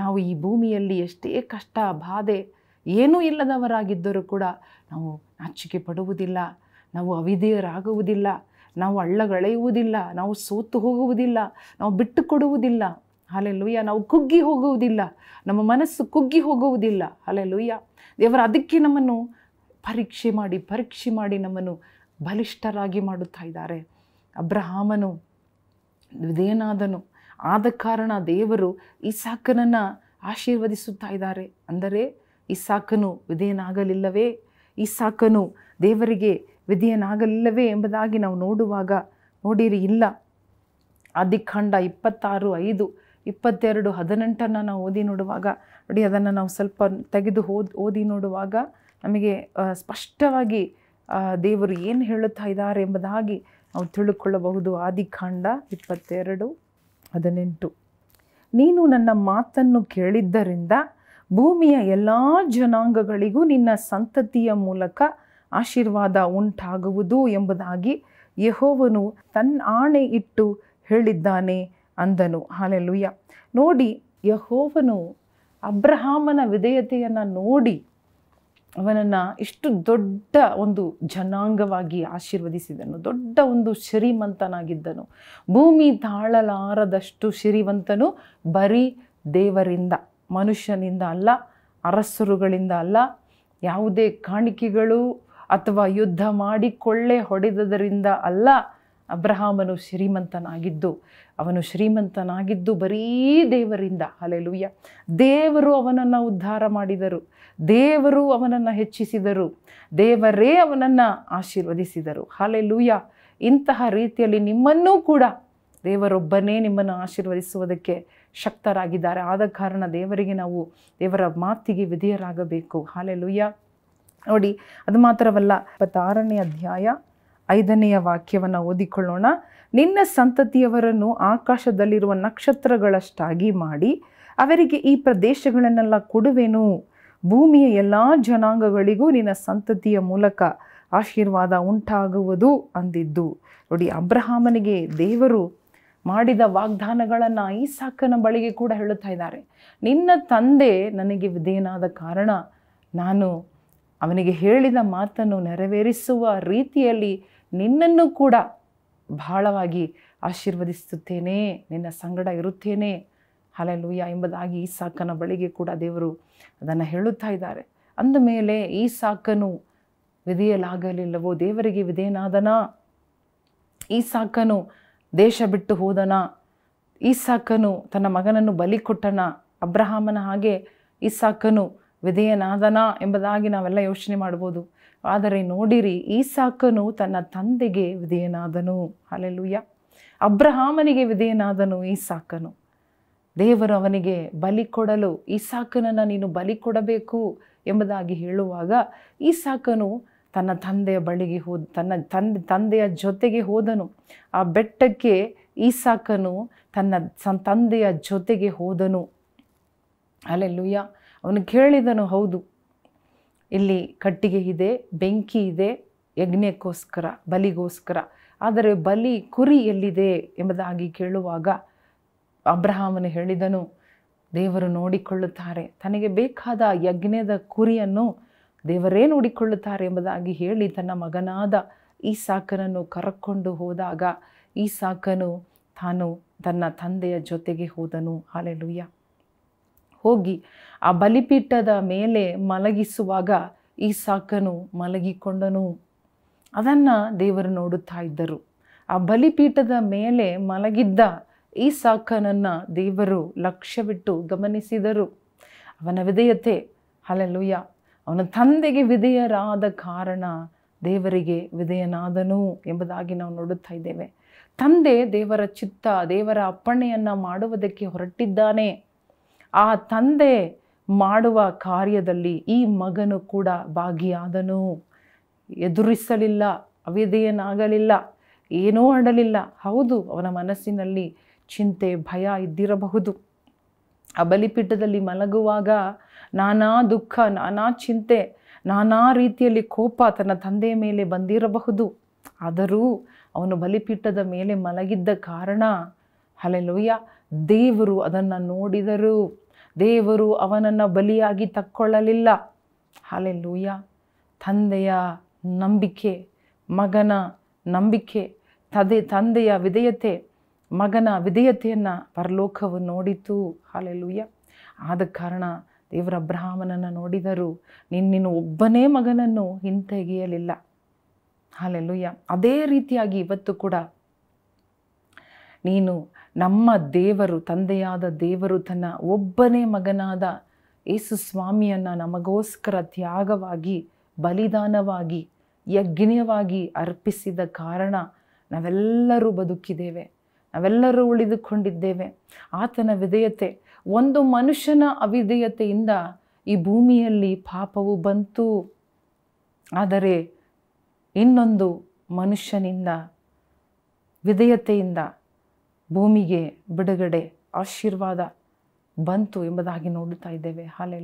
ನಾವು ಈ ಭೂಮಿಯಲ್ಲಿ ಎಷ್ಟೇ ಕಷ್ಟ ಬಾಧೆ ಏನೂ ಇಲ್ಲದವರಾಗಿದ್ದರೂ ಕೂಡ ನಾವು ನಾಚಿಕೆ ಪಡುವುದಿಲ್ಲ ನಾವು ಅವಿದೇಯರಾಗುವುದಿಲ್ಲ ನಾವು ಹಳ್ಳಗಳೆಯುವುದಿಲ್ಲ ನಾವು ಸೋತು ಹೋಗುವುದಿಲ್ಲ ನಾವು ಬಿಟ್ಟು ಕೊಡುವುದಿಲ್ಲ ಅಲೆಲ್ಲುಯ್ಯ ನಾವು ಕುಗ್ಗಿ ಹೋಗುವುದಿಲ್ಲ ನಮ್ಮ ಮನಸ್ಸು ಕುಗ್ಗಿ ಹೋಗುವುದಿಲ್ಲ ಅಲೆಲ್ಲುಯ್ಯ ದೇವರು ಅದಕ್ಕೆ ನಮ್ಮನ್ನು ಪರೀಕ್ಷೆ ಮಾಡಿ ಪರೀಕ್ಷೆ ಮಾಡಿ ನಮ್ಮನ್ನು ಬಲಿಷ್ಠರಾಗಿ ಮಾಡುತ್ತಾ ಇದ್ದಾರೆ ಅಬ್ರಹಾಮನು ಇದೇನಾದನು ಆದ ಕಾರಣ ದೇವರು ಈ ಸಾಕನನ್ನು ಆಶೀರ್ವದಿಸುತ್ತಾ ಇದ್ದಾರೆ ಅಂದರೆ ಈ ಇಸಾಕನು ವಿಧೇಯನಾಗಲಿಲ್ಲವೇ ಸಾಕನು ದೇವರಿಗೆ ವಿಧೇಯನಾಗಲಿಲ್ಲವೇ ಎಂಬುದಾಗಿ ನಾವು ನೋಡುವಾಗ ನೋಡಿರಿ ಇಲ್ಲ ಆದಿಖಂಡ ಇಪ್ಪತ್ತಾರು ಐದು ಇಪ್ಪತ್ತೆರಡು ಹದಿನೆಂಟನ್ನು ನಾವು ಓದಿ ನೋಡುವಾಗ ನೋಡಿ ಅದನ್ನು ನಾವು ಸ್ವಲ್ಪ ತೆಗೆದು ಓದಿ ಓದಿ ನೋಡುವಾಗ ನಮಗೆ ಸ್ಪಷ್ಟವಾಗಿ ದೇವರು ಏನು ಹೇಳುತ್ತಾ ಇದ್ದಾರೆ ಎಂಬುದಾಗಿ ನಾವು ತಿಳಿದುಕೊಳ್ಳಬಹುದು ಆದಿಕಾಂಡ ಇಪ್ಪತ್ತೆರಡು ಹದಿನೆಂಟು ನೀನು ನನ್ನ ಮಾತನ್ನು ಕೇಳಿದ್ದರಿಂದ ಭೂಮಿಯ ಎಲ್ಲ ಜನಾಂಗಗಳಿಗೂ ನಿನ್ನ ಸಂತತಿಯ ಮೂಲಕ ಆಶೀರ್ವಾದ ಉಂಟಾಗುವುದು ಎಂಬುದಾಗಿ ಯಹೋವನು ತನ್ನ ಆಣೆ ಇಟ್ಟು ಹೇಳಿದ್ದಾನೆ ಅಂದನು ಹಾಲೆಲುಯ್ಯ ನೋಡಿ ಯಹೋವನು ಅಬ್ರಹಾಮನ ವಿಧೇಯತೆಯನ್ನು ನೋಡಿ ಅವನನ್ನು ಇಷ್ಟು ದೊಡ್ಡ ಒಂದು ಜನಾಂಗವಾಗಿ ಆಶೀರ್ವದಿಸಿದನು ದೊಡ್ಡ ಒಂದು ಶ್ರೀಮಂತನಾಗಿದ್ದನು ಭೂಮಿ ತಾಳಲಾರದಷ್ಟು ಶ್ರೀಮಂತನು ಬರೀ ದೇವರಿಂದ ಮನುಷ್ಯನಿಂದ ಅಲ್ಲ ಅರಸರುಗಳಿಂದ ಅಲ್ಲ ಯಾವುದೇ ಕಾಣಿಕೆಗಳು ಅಥವಾ ಯುದ್ಧ ಮಾಡಿ ಕೊಳ್ಳೆ ಹೊಡೆದದರಿಂದ ಅಲ್ಲ ಅಬ್ರಹಾಮನು ಶ್ರೀಮಂತನಾಗಿದ್ದು ಅವನು ಶ್ರೀಮಂತನಾಗಿದ್ದು ಬರೀ ದೇವರಿಂದ ಅಲೆಲುಯ್ಯ ದೇವರು ಅವನನ್ನು ಉದ್ಧಾರ ಮಾಡಿದರು ದೇವರು ಅವನನ್ನು ಹೆಚ್ಚಿಸಿದರು ದೇವರೇ ಅವನನ್ನು ಆಶೀರ್ವದಿಸಿದರು ಹಾಲೆ ಲೂಯ್ಯ ಇಂತಹ ರೀತಿಯಲ್ಲಿ ನಿಮ್ಮನ್ನೂ ಕೂಡ ದೇವರೊಬ್ಬನೇ ನಿಮ್ಮನ್ನು ಆಶೀರ್ವದಿಸುವುದಕ್ಕೆ ಶಕ್ತರಾಗಿದ್ದಾರೆ ಆದ ಕಾರಣ ದೇವರಿಗೆ ನಾವು ದೇವರ ಮಾತಿಗೆ ವಿಧೇಯರಾಗಬೇಕು ಲುಯ್ಯ ನೋಡಿ ಅದು ಮಾತ್ರವಲ್ಲ ಇಪ್ಪತ್ತಾರನೇ ಅಧ್ಯಾಯ ಐದನೆಯ ವಾಕ್ಯವನ್ನು ಓದಿಕೊಳ್ಳೋಣ ನಿನ್ನ ಸಂತತಿಯವರನ್ನು ಆಕಾಶದಲ್ಲಿರುವ ನಕ್ಷತ್ರಗಳಷ್ಟಾಗಿ ಮಾಡಿ ಅವರಿಗೆ ಈ ಪ್ರದೇಶಗಳನ್ನೆಲ್ಲ ಕೊಡುವೆನು ಭೂಮಿಯ ಎಲ್ಲ ಜನಾಂಗಗಳಿಗೂ ನಿನ್ನ ಸಂತತಿಯ ಮೂಲಕ ಆಶೀರ್ವಾದ ಉಂಟಾಗುವುದು ಅಂದಿದ್ದು ನೋಡಿ ಅಬ್ರಹಾಮನಿಗೆ ದೇವರು ಮಾಡಿದ ವಾಗ್ದಾನಗಳನ್ನು ಸಾಕನ ಬಳಿಗೆ ಕೂಡ ಹೇಳುತ್ತಾ ಇದ್ದಾರೆ ನಿನ್ನ ತಂದೆ ನನಗೆ ವಿಧೇಯನಾದ ಕಾರಣ ನಾನು ಅವನಿಗೆ ಹೇಳಿದ ಮಾತನ್ನು ನೆರವೇರಿಸುವ ರೀತಿಯಲ್ಲಿ ನಿನ್ನನ್ನು ಕೂಡ ಬಹಳವಾಗಿ ಆಶೀರ್ವದಿಸುತ್ತೇನೆ ನಿನ್ನ ಸಂಗಡ ಇರುತ್ತೇನೆ ಹಲಲೂಯ ಎಂಬುದಾಗಿ ಈ ಸಾಕನ ಬಳಿಗೆ ಕೂಡ ದೇವರು ಅದನ್ನು ಹೇಳುತ್ತಾ ಇದ್ದಾರೆ ಅಂದಮೇಲೆ ಈ ಸಾಕನು ವಿಧೇಯಲಾಗಲಿಲ್ಲವೋ ದೇವರಿಗೆ ವಿಧೇಯನಾದನಾ ಈ ಸಾಕನು ದೇಶ ಬಿಟ್ಟು ಹೋದನ ಸಾಕನು ತನ್ನ ಮಗನನ್ನು ಬಲಿ ಕೊಟ್ಟನ ಅಬ್ರಹಾಮನ ಹಾಗೆ ಸಾಕನು ವಿಧೇಯನಾದನ ಎಂಬುದಾಗಿ ನಾವೆಲ್ಲ ಯೋಚನೆ ಮಾಡ್ಬೋದು ಆದರೆ ನೋಡಿರಿ ಸಾಕನು ತನ್ನ ತಂದೆಗೆ ವಿಧೇಯನಾದನು ಅಲೆಲುಯ್ಯ ಅಬ್ರಹಾಮನಿಗೆ ವಿಧೇಯನಾದನು ಈಸಾಕನು ದೇವರು ಅವನಿಗೆ ಬಲಿ ಕೊಡಲು ಸಾಕನನ್ನು ನೀನು ಬಲಿ ಕೊಡಬೇಕು ಎಂಬುದಾಗಿ ಹೇಳುವಾಗ ಸಾಕನು ತನ್ನ ತಂದೆಯ ಬಳಿಗೆ ಹೋದ ತನ್ನ ತಂದೆ ತಂದೆಯ ಜೊತೆಗೆ ಹೋದನು ಆ ಬೆಟ್ಟಕ್ಕೆ ಈಸಾಕನು ತನ್ನ ಸನ್ ತಂದೆಯ ಜೊತೆಗೆ ಹೋದನು ಅಲೆ ಲುಯ್ಯ ಅವನು ಕೇಳಿದನು ಹೌದು ಇಲ್ಲಿ ಕಟ್ಟಿಗೆ ಇದೆ ಬೆಂಕಿ ಇದೆ ಯಜ್ಞಕ್ಕೋಸ್ಕರ ಬಲಿಗೋಸ್ಕರ ಆದರೆ ಬಲಿ ಕುರಿ ಎಲ್ಲಿದೆ ಎಂಬುದಾಗಿ ಕೇಳುವಾಗ ಅಬ್ರಹಾಮನು ಹೇಳಿದನು ದೇವರು ನೋಡಿಕೊಳ್ಳುತ್ತಾರೆ ತನಗೆ ಬೇಕಾದ ಯಜ್ಞದ ಕುರಿಯನ್ನು ದೇವರೇ ನೋಡಿಕೊಳ್ಳುತ್ತಾರೆ ಎಂಬುದಾಗಿ ಹೇಳಿ ತನ್ನ ಮಗನಾದ ಈ ಸಾಕನನ್ನು ಕರಕೊಂಡು ಹೋದಾಗ ಈ ಸಾಕನು ತಾನು ತನ್ನ ತಂದೆಯ ಜೊತೆಗೆ ಹೋದನು ಹಾಲೆಲುಯ್ಯ ಹೋಗಿ ಆ ಬಲಿಪೀಠದ ಮೇಲೆ ಮಲಗಿಸುವಾಗ ಈ ಸಾಕನು ಮಲಗಿಕೊಂಡನು ಅದನ್ನು ದೇವರು ನೋಡುತ್ತಾ ಇದ್ದರು ಆ ಬಲಿಪೀಠದ ಮೇಲೆ ಮಲಗಿದ್ದ ಈ ಸಾಕನನ್ನು ದೇವರು ಲಕ್ಷ್ಯವಿಟ್ಟು ಗಮನಿಸಿದರು ಅವನ ವಿಧೇಯತೆ ಹಾಲೆಲುಯ್ಯ ಅವನ ತಂದೆಗೆ ವಿಧೇಯರಾದ ಕಾರಣ ದೇವರಿಗೆ ವಿಧೇಯನಾದನು ಎಂಬುದಾಗಿ ನಾವು ನೋಡುತ್ತಾ ಇದ್ದೇವೆ ತಂದೆ ದೇವರ ಚಿತ್ತ ದೇವರ ಅಪ್ಪಣೆಯನ್ನು ಮಾಡುವುದಕ್ಕೆ ಹೊರಟಿದ್ದಾನೆ ಆ ತಂದೆ ಮಾಡುವ ಕಾರ್ಯದಲ್ಲಿ ಈ ಮಗನು ಕೂಡ ಭಾಗಿಯಾದನು ಎದುರಿಸಲಿಲ್ಲ ಅವಿಧೇಯನಾಗಲಿಲ್ಲ ಏನೂ ಅಡಲಿಲ್ಲ ಹೌದು ಅವನ ಮನಸ್ಸಿನಲ್ಲಿ ಚಿಂತೆ ಭಯ ಇದ್ದಿರಬಹುದು ಆ ಬಲಿಪೀಠದಲ್ಲಿ ಮಲಗುವಾಗ ನಾನಾ ದುಃಖ ನಾನಾ ಚಿಂತೆ ನಾನಾ ರೀತಿಯಲ್ಲಿ ಕೋಪ ತನ್ನ ತಂದೆಯ ಮೇಲೆ ಬಂದಿರಬಹುದು ಆದರೂ ಅವನು ಬಲಿಪೀಠದ ಮೇಲೆ ಮಲಗಿದ್ದ ಕಾರಣ ಹಲೆಲೋಯ್ಯ ದೇವರು ಅದನ್ನು ನೋಡಿದರು ದೇವರು ಅವನನ್ನು ಬಲಿಯಾಗಿ ತಕ್ಕೊಳ್ಳಲಿಲ್ಲ ಹಲೆಲೋಯ್ಯ ತಂದೆಯ ನಂಬಿಕೆ ಮಗನ ನಂಬಿಕೆ ತದೆ ತಂದೆಯ ವಿಧೇಯತೆ ಮಗನ ವಿಧೇಯತೆಯನ್ನು ಪರಲೋಕವು ನೋಡಿತು ಹಾಲೆಲುಯ್ಯ ಆದ ಕಾರಣ ದೇವರ ಅಬ್ರಹಾಮನನ್ನು ನೋಡಿದರು ನಿನ್ನ ಒಬ್ಬನೇ ಮಗನನ್ನು ಹಿಂತೆಗೆಯಲಿಲ್ಲ ಹಾಲೆಲ್ಲೂಯ್ಯ ಅದೇ ರೀತಿಯಾಗಿ ಇವತ್ತು ಕೂಡ ನೀನು ನಮ್ಮ ದೇವರು ತಂದೆಯಾದ ದೇವರು ತನ್ನ ಒಬ್ಬನೇ ಮಗನಾದ ಯೇಸು ಸ್ವಾಮಿಯನ್ನು ನಮಗೋಸ್ಕರ ತ್ಯಾಗವಾಗಿ ಬಲಿದಾನವಾಗಿ ಯಜ್ಞವಾಗಿ ಅರ್ಪಿಸಿದ ಕಾರಣ ನಾವೆಲ್ಲರೂ ಬದುಕಿದ್ದೇವೆ ನಾವೆಲ್ಲರೂ ಉಳಿದುಕೊಂಡಿದ್ದೇವೆ ಆತನ ವಿಧೇಯತೆ ಒಂದು ಮನುಷ್ಯನ ಅವಿಧೇಯತೆಯಿಂದ ಈ ಭೂಮಿಯಲ್ಲಿ ಪಾಪವು ಬಂತು ಆದರೆ ಇನ್ನೊಂದು ಮನುಷ್ಯನಿಂದ ವಿಧೇಯತೆಯಿಂದ ಭೂಮಿಗೆ ಬಿಡುಗಡೆ ಆಶೀರ್ವಾದ ಬಂತು ಎಂಬುದಾಗಿ ನೋಡುತ್ತಾ ಇದ್ದೇವೆ ಹಾಲೆ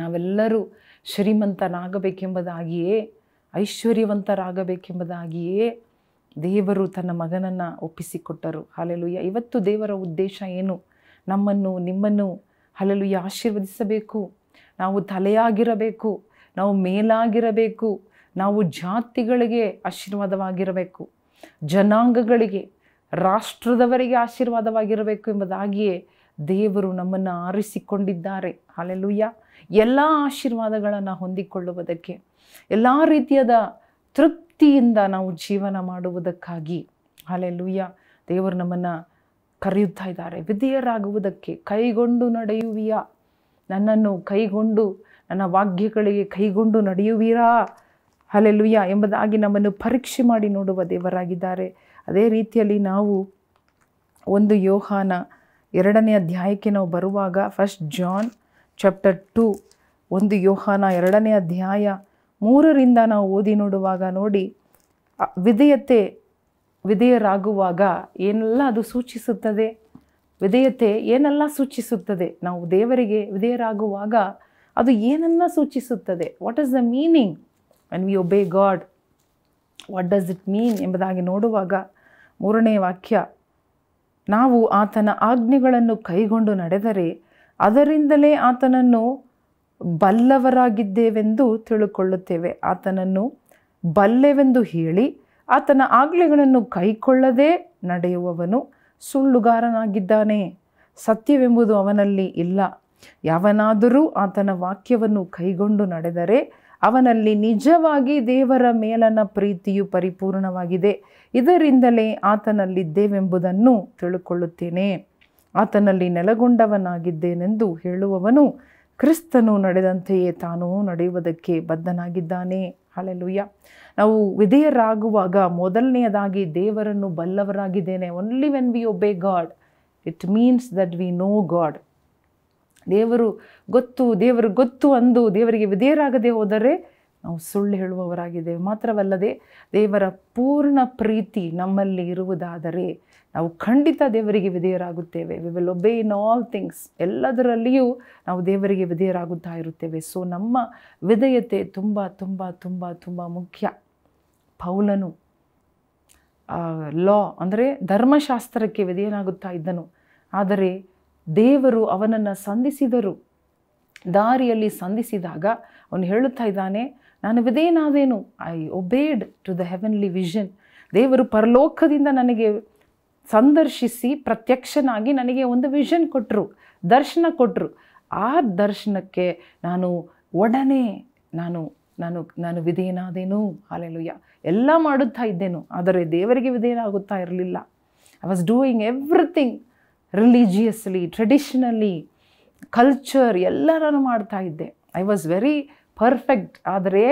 ನಾವೆಲ್ಲರೂ ಶ್ರೀಮಂತನಾಗಬೇಕೆಂಬುದಾಗಿಯೇ ಐಶ್ವರ್ಯವಂತರಾಗಬೇಕೆಂಬುದಾಗಿಯೇ ದೇವರು ತನ್ನ ಮಗನನ್ನು ಒಪ್ಪಿಸಿಕೊಟ್ಟರು ಹಾಲೆಲುಯ್ಯ ಇವತ್ತು ದೇವರ ಉದ್ದೇಶ ಏನು ನಮ್ಮನ್ನು ನಿಮ್ಮನ್ನು ಹಲಲು ಆಶೀರ್ವದಿಸಬೇಕು ನಾವು ತಲೆಯಾಗಿರಬೇಕು ನಾವು ಮೇಲಾಗಿರಬೇಕು ನಾವು ಜಾತಿಗಳಿಗೆ ಆಶೀರ್ವಾದವಾಗಿರಬೇಕು ಜನಾಂಗಗಳಿಗೆ ರಾಷ್ಟ್ರದವರಿಗೆ ಆಶೀರ್ವಾದವಾಗಿರಬೇಕು ಎಂಬುದಾಗಿಯೇ ದೇವರು ನಮ್ಮನ್ನು ಆರಿಸಿಕೊಂಡಿದ್ದಾರೆ ಅಲೆಲುಯ್ಯ ಎಲ್ಲ ಆಶೀರ್ವಾದಗಳನ್ನು ಹೊಂದಿಕೊಳ್ಳುವುದಕ್ಕೆ ಎಲ್ಲ ರೀತಿಯಾದ ತೃಪ್ತಿಯಿಂದ ನಾವು ಜೀವನ ಮಾಡುವುದಕ್ಕಾಗಿ ಅಲೆಲುಯ್ಯ ದೇವರು ನಮ್ಮನ್ನು ಕರೆಯುತ್ತಾ ಇದ್ದಾರೆ ವಿಧಿಯರಾಗುವುದಕ್ಕೆ ಕೈಗೊಂಡು ನಡೆಯುವಿಯ ನನ್ನನ್ನು ಕೈಗೊಂಡು ನನ್ನ ವಾಕ್ಯಗಳಿಗೆ ಕೈಗೊಂಡು ನಡೆಯುವೀರಾ ಅಲೆಲುಯ್ಯ ಎಂಬುದಾಗಿ ನಮ್ಮನ್ನು ಪರೀಕ್ಷೆ ಮಾಡಿ ನೋಡುವ ದೇವರಾಗಿದ್ದಾರೆ ಅದೇ ರೀತಿಯಲ್ಲಿ ನಾವು ಒಂದು ಯೋಹಾನ ಎರಡನೇ ಅಧ್ಯಾಯಕ್ಕೆ ನಾವು ಬರುವಾಗ ಫಸ್ಟ್ ಜಾನ್ ಚಾಪ್ಟರ್ ಟು ಒಂದು ಯೋಹಾನ ಎರಡನೇ ಅಧ್ಯಾಯ ಮೂರರಿಂದ ನಾವು ಓದಿ ನೋಡುವಾಗ ನೋಡಿ ವಿಧೇಯತೆ ವಿಧೇಯರಾಗುವಾಗ ಏನೆಲ್ಲ ಅದು ಸೂಚಿಸುತ್ತದೆ ವಿಧೇಯತೆ ಏನೆಲ್ಲ ಸೂಚಿಸುತ್ತದೆ ನಾವು ದೇವರಿಗೆ ವಿಧೇಯರಾಗುವಾಗ ಅದು ಏನನ್ನ ಸೂಚಿಸುತ್ತದೆ what is the meaning when we obey God what does it mean ಎಂಬುದಾಗಿ ನೋಡುವಾಗ ಮೂರನೇ ವಾಕ್ಯ ನಾವು ಆತನ ಆಜ್ಞೆಗಳನ್ನು ಕೈಗೊಂಡು ನಡೆದರೆ ಅದರಿಂದಲೇ ಆತನನ್ನು ಬಲ್ಲವರಾಗಿದ್ದೇವೆಂದು ತಿಳುಕೊಳ್ಳುತ್ತೇವೆ ಆತನನ್ನು ಬಲ್ಲೆವೆಂದು ಹೇಳಿ ಆತನ ಆಗ್ಲೆಗಳನ್ನು ಕೈಕೊಳ್ಳದೆ ನಡೆಯುವವನು ಸುಳ್ಳುಗಾರನಾಗಿದ್ದಾನೆ ಸತ್ಯವೆಂಬುದು ಅವನಲ್ಲಿ ಇಲ್ಲ ಯಾವನಾದರೂ ಆತನ ವಾಕ್ಯವನ್ನು ಕೈಗೊಂಡು ನಡೆದರೆ ಅವನಲ್ಲಿ ನಿಜವಾಗಿ ದೇವರ ಮೇಲನ ಪ್ರೀತಿಯು ಪರಿಪೂರ್ಣವಾಗಿದೆ ಇದರಿಂದಲೇ ಆತನಲ್ಲಿದ್ದೇವೆಂಬುದನ್ನು ತಿಳುಕೊಳ್ಳುತ್ತೇನೆ ಆತನಲ್ಲಿ ನೆಲಗೊಂಡವನಾಗಿದ್ದೇನೆಂದು ಹೇಳುವವನು ಕ್ರಿಸ್ತನು ನಡೆದಂತೆಯೇ ತಾನೂ ನಡೆಯುವುದಕ್ಕೆ ಬದ್ಧನಾಗಿದ್ದಾನೆ ಹಳೆಲುಯ್ಯ ನಾವು ವಿಧೇಯರಾಗುವಾಗ ಮೊದಲನೆಯದಾಗಿ ದೇವರನ್ನು ಬಲ್ಲವರಾಗಿದ್ದೇನೆ only when we obey God it means that we know God ದೇವರು ಗೊತ್ತು ದೇವರು ಗೊತ್ತು ಅಂದು ದೇವರಿಗೆ ವಿಧೇಯರಾಗದೆ ಹೋದರೆ ನಾವು ಸುಳ್ಳು ಹೇಳುವವರಾಗಿದ್ದೇವೆ ಮಾತ್ರವಲ್ಲದೆ ದೇವರ ಪೂರ್ಣ ಪ್ರೀತಿ ನಮ್ಮಲ್ಲಿ ಇರುವುದಾದರೆ ನಾವು ಖಂಡಿತ ದೇವರಿಗೆ ವಿಧೇಯರಾಗುತ್ತೇವೆ we will obey in all things ಎಲ್ಲದರಲ್ಲಿಯೂ ನಾವು ದೇವರಿಗೆ ವಿಧೇಯರಾಗುತ್ತಾ ಇರುತ್ತೇವೆ ಸೊ ನಮ್ಮ ವಿಧೇಯತೆ ತುಂಬ ತುಂಬ ತುಂಬ ತುಂಬ ಮುಖ್ಯ ಪೌಲನು ಲಾ ಅಂದರೆ ಧರ್ಮಶಾಸ್ತ್ರಕ್ಕೆ ವಿಧೇಯನಾಗುತ್ತಾ ಇದ್ದನು ಆದರೆ ದೇವರು ಅವನನ್ನು ಸಂಧಿಸಿದರು ದಾರಿಯಲ್ಲಿ ಸಂಧಿಸಿದಾಗ ಅವನು ಹೇಳುತ್ತಾ ಇದ್ದಾನೆ ನಾನು ವಿದೇನಾದೇನು I obeyed to the heavenly vision ದೇವರು ಪರಲೋಕದಿಂದ ನನಗೆ ಸಂದರ್ಶಿಸಿ ಪ್ರತ್ಯಕ್ಷನಾಗಿ ನನಗೆ ಒಂದು ವಿಷನ್ ಕೊಟ್ಟರು ದರ್ಶನ ಕೊಟ್ಟರು ಆ ದರ್ಶನಕ್ಕೆ ನಾನು ಒಡನೆ ನಾನು ನಾನು ನಾನು ವಿಧೇನಾದೇನು ಯಾ ಎಲ್ಲ ಮಾಡುತ್ತಾ ಇದ್ದೇನು ಆದರೆ ದೇವರಿಗೆ ವಿಧೇಯನಾಗುತ್ತಾ ಇರಲಿಲ್ಲ I was doing everything religiously traditionally culture ಎಲ್ಲ ನಾನು ಮಾಡ್ತಾ ಇದ್ದೆ ಐ ವಾಸ್ ವೆರಿ ಪರ್ಫೆಕ್ಟ್ ಆದರೆ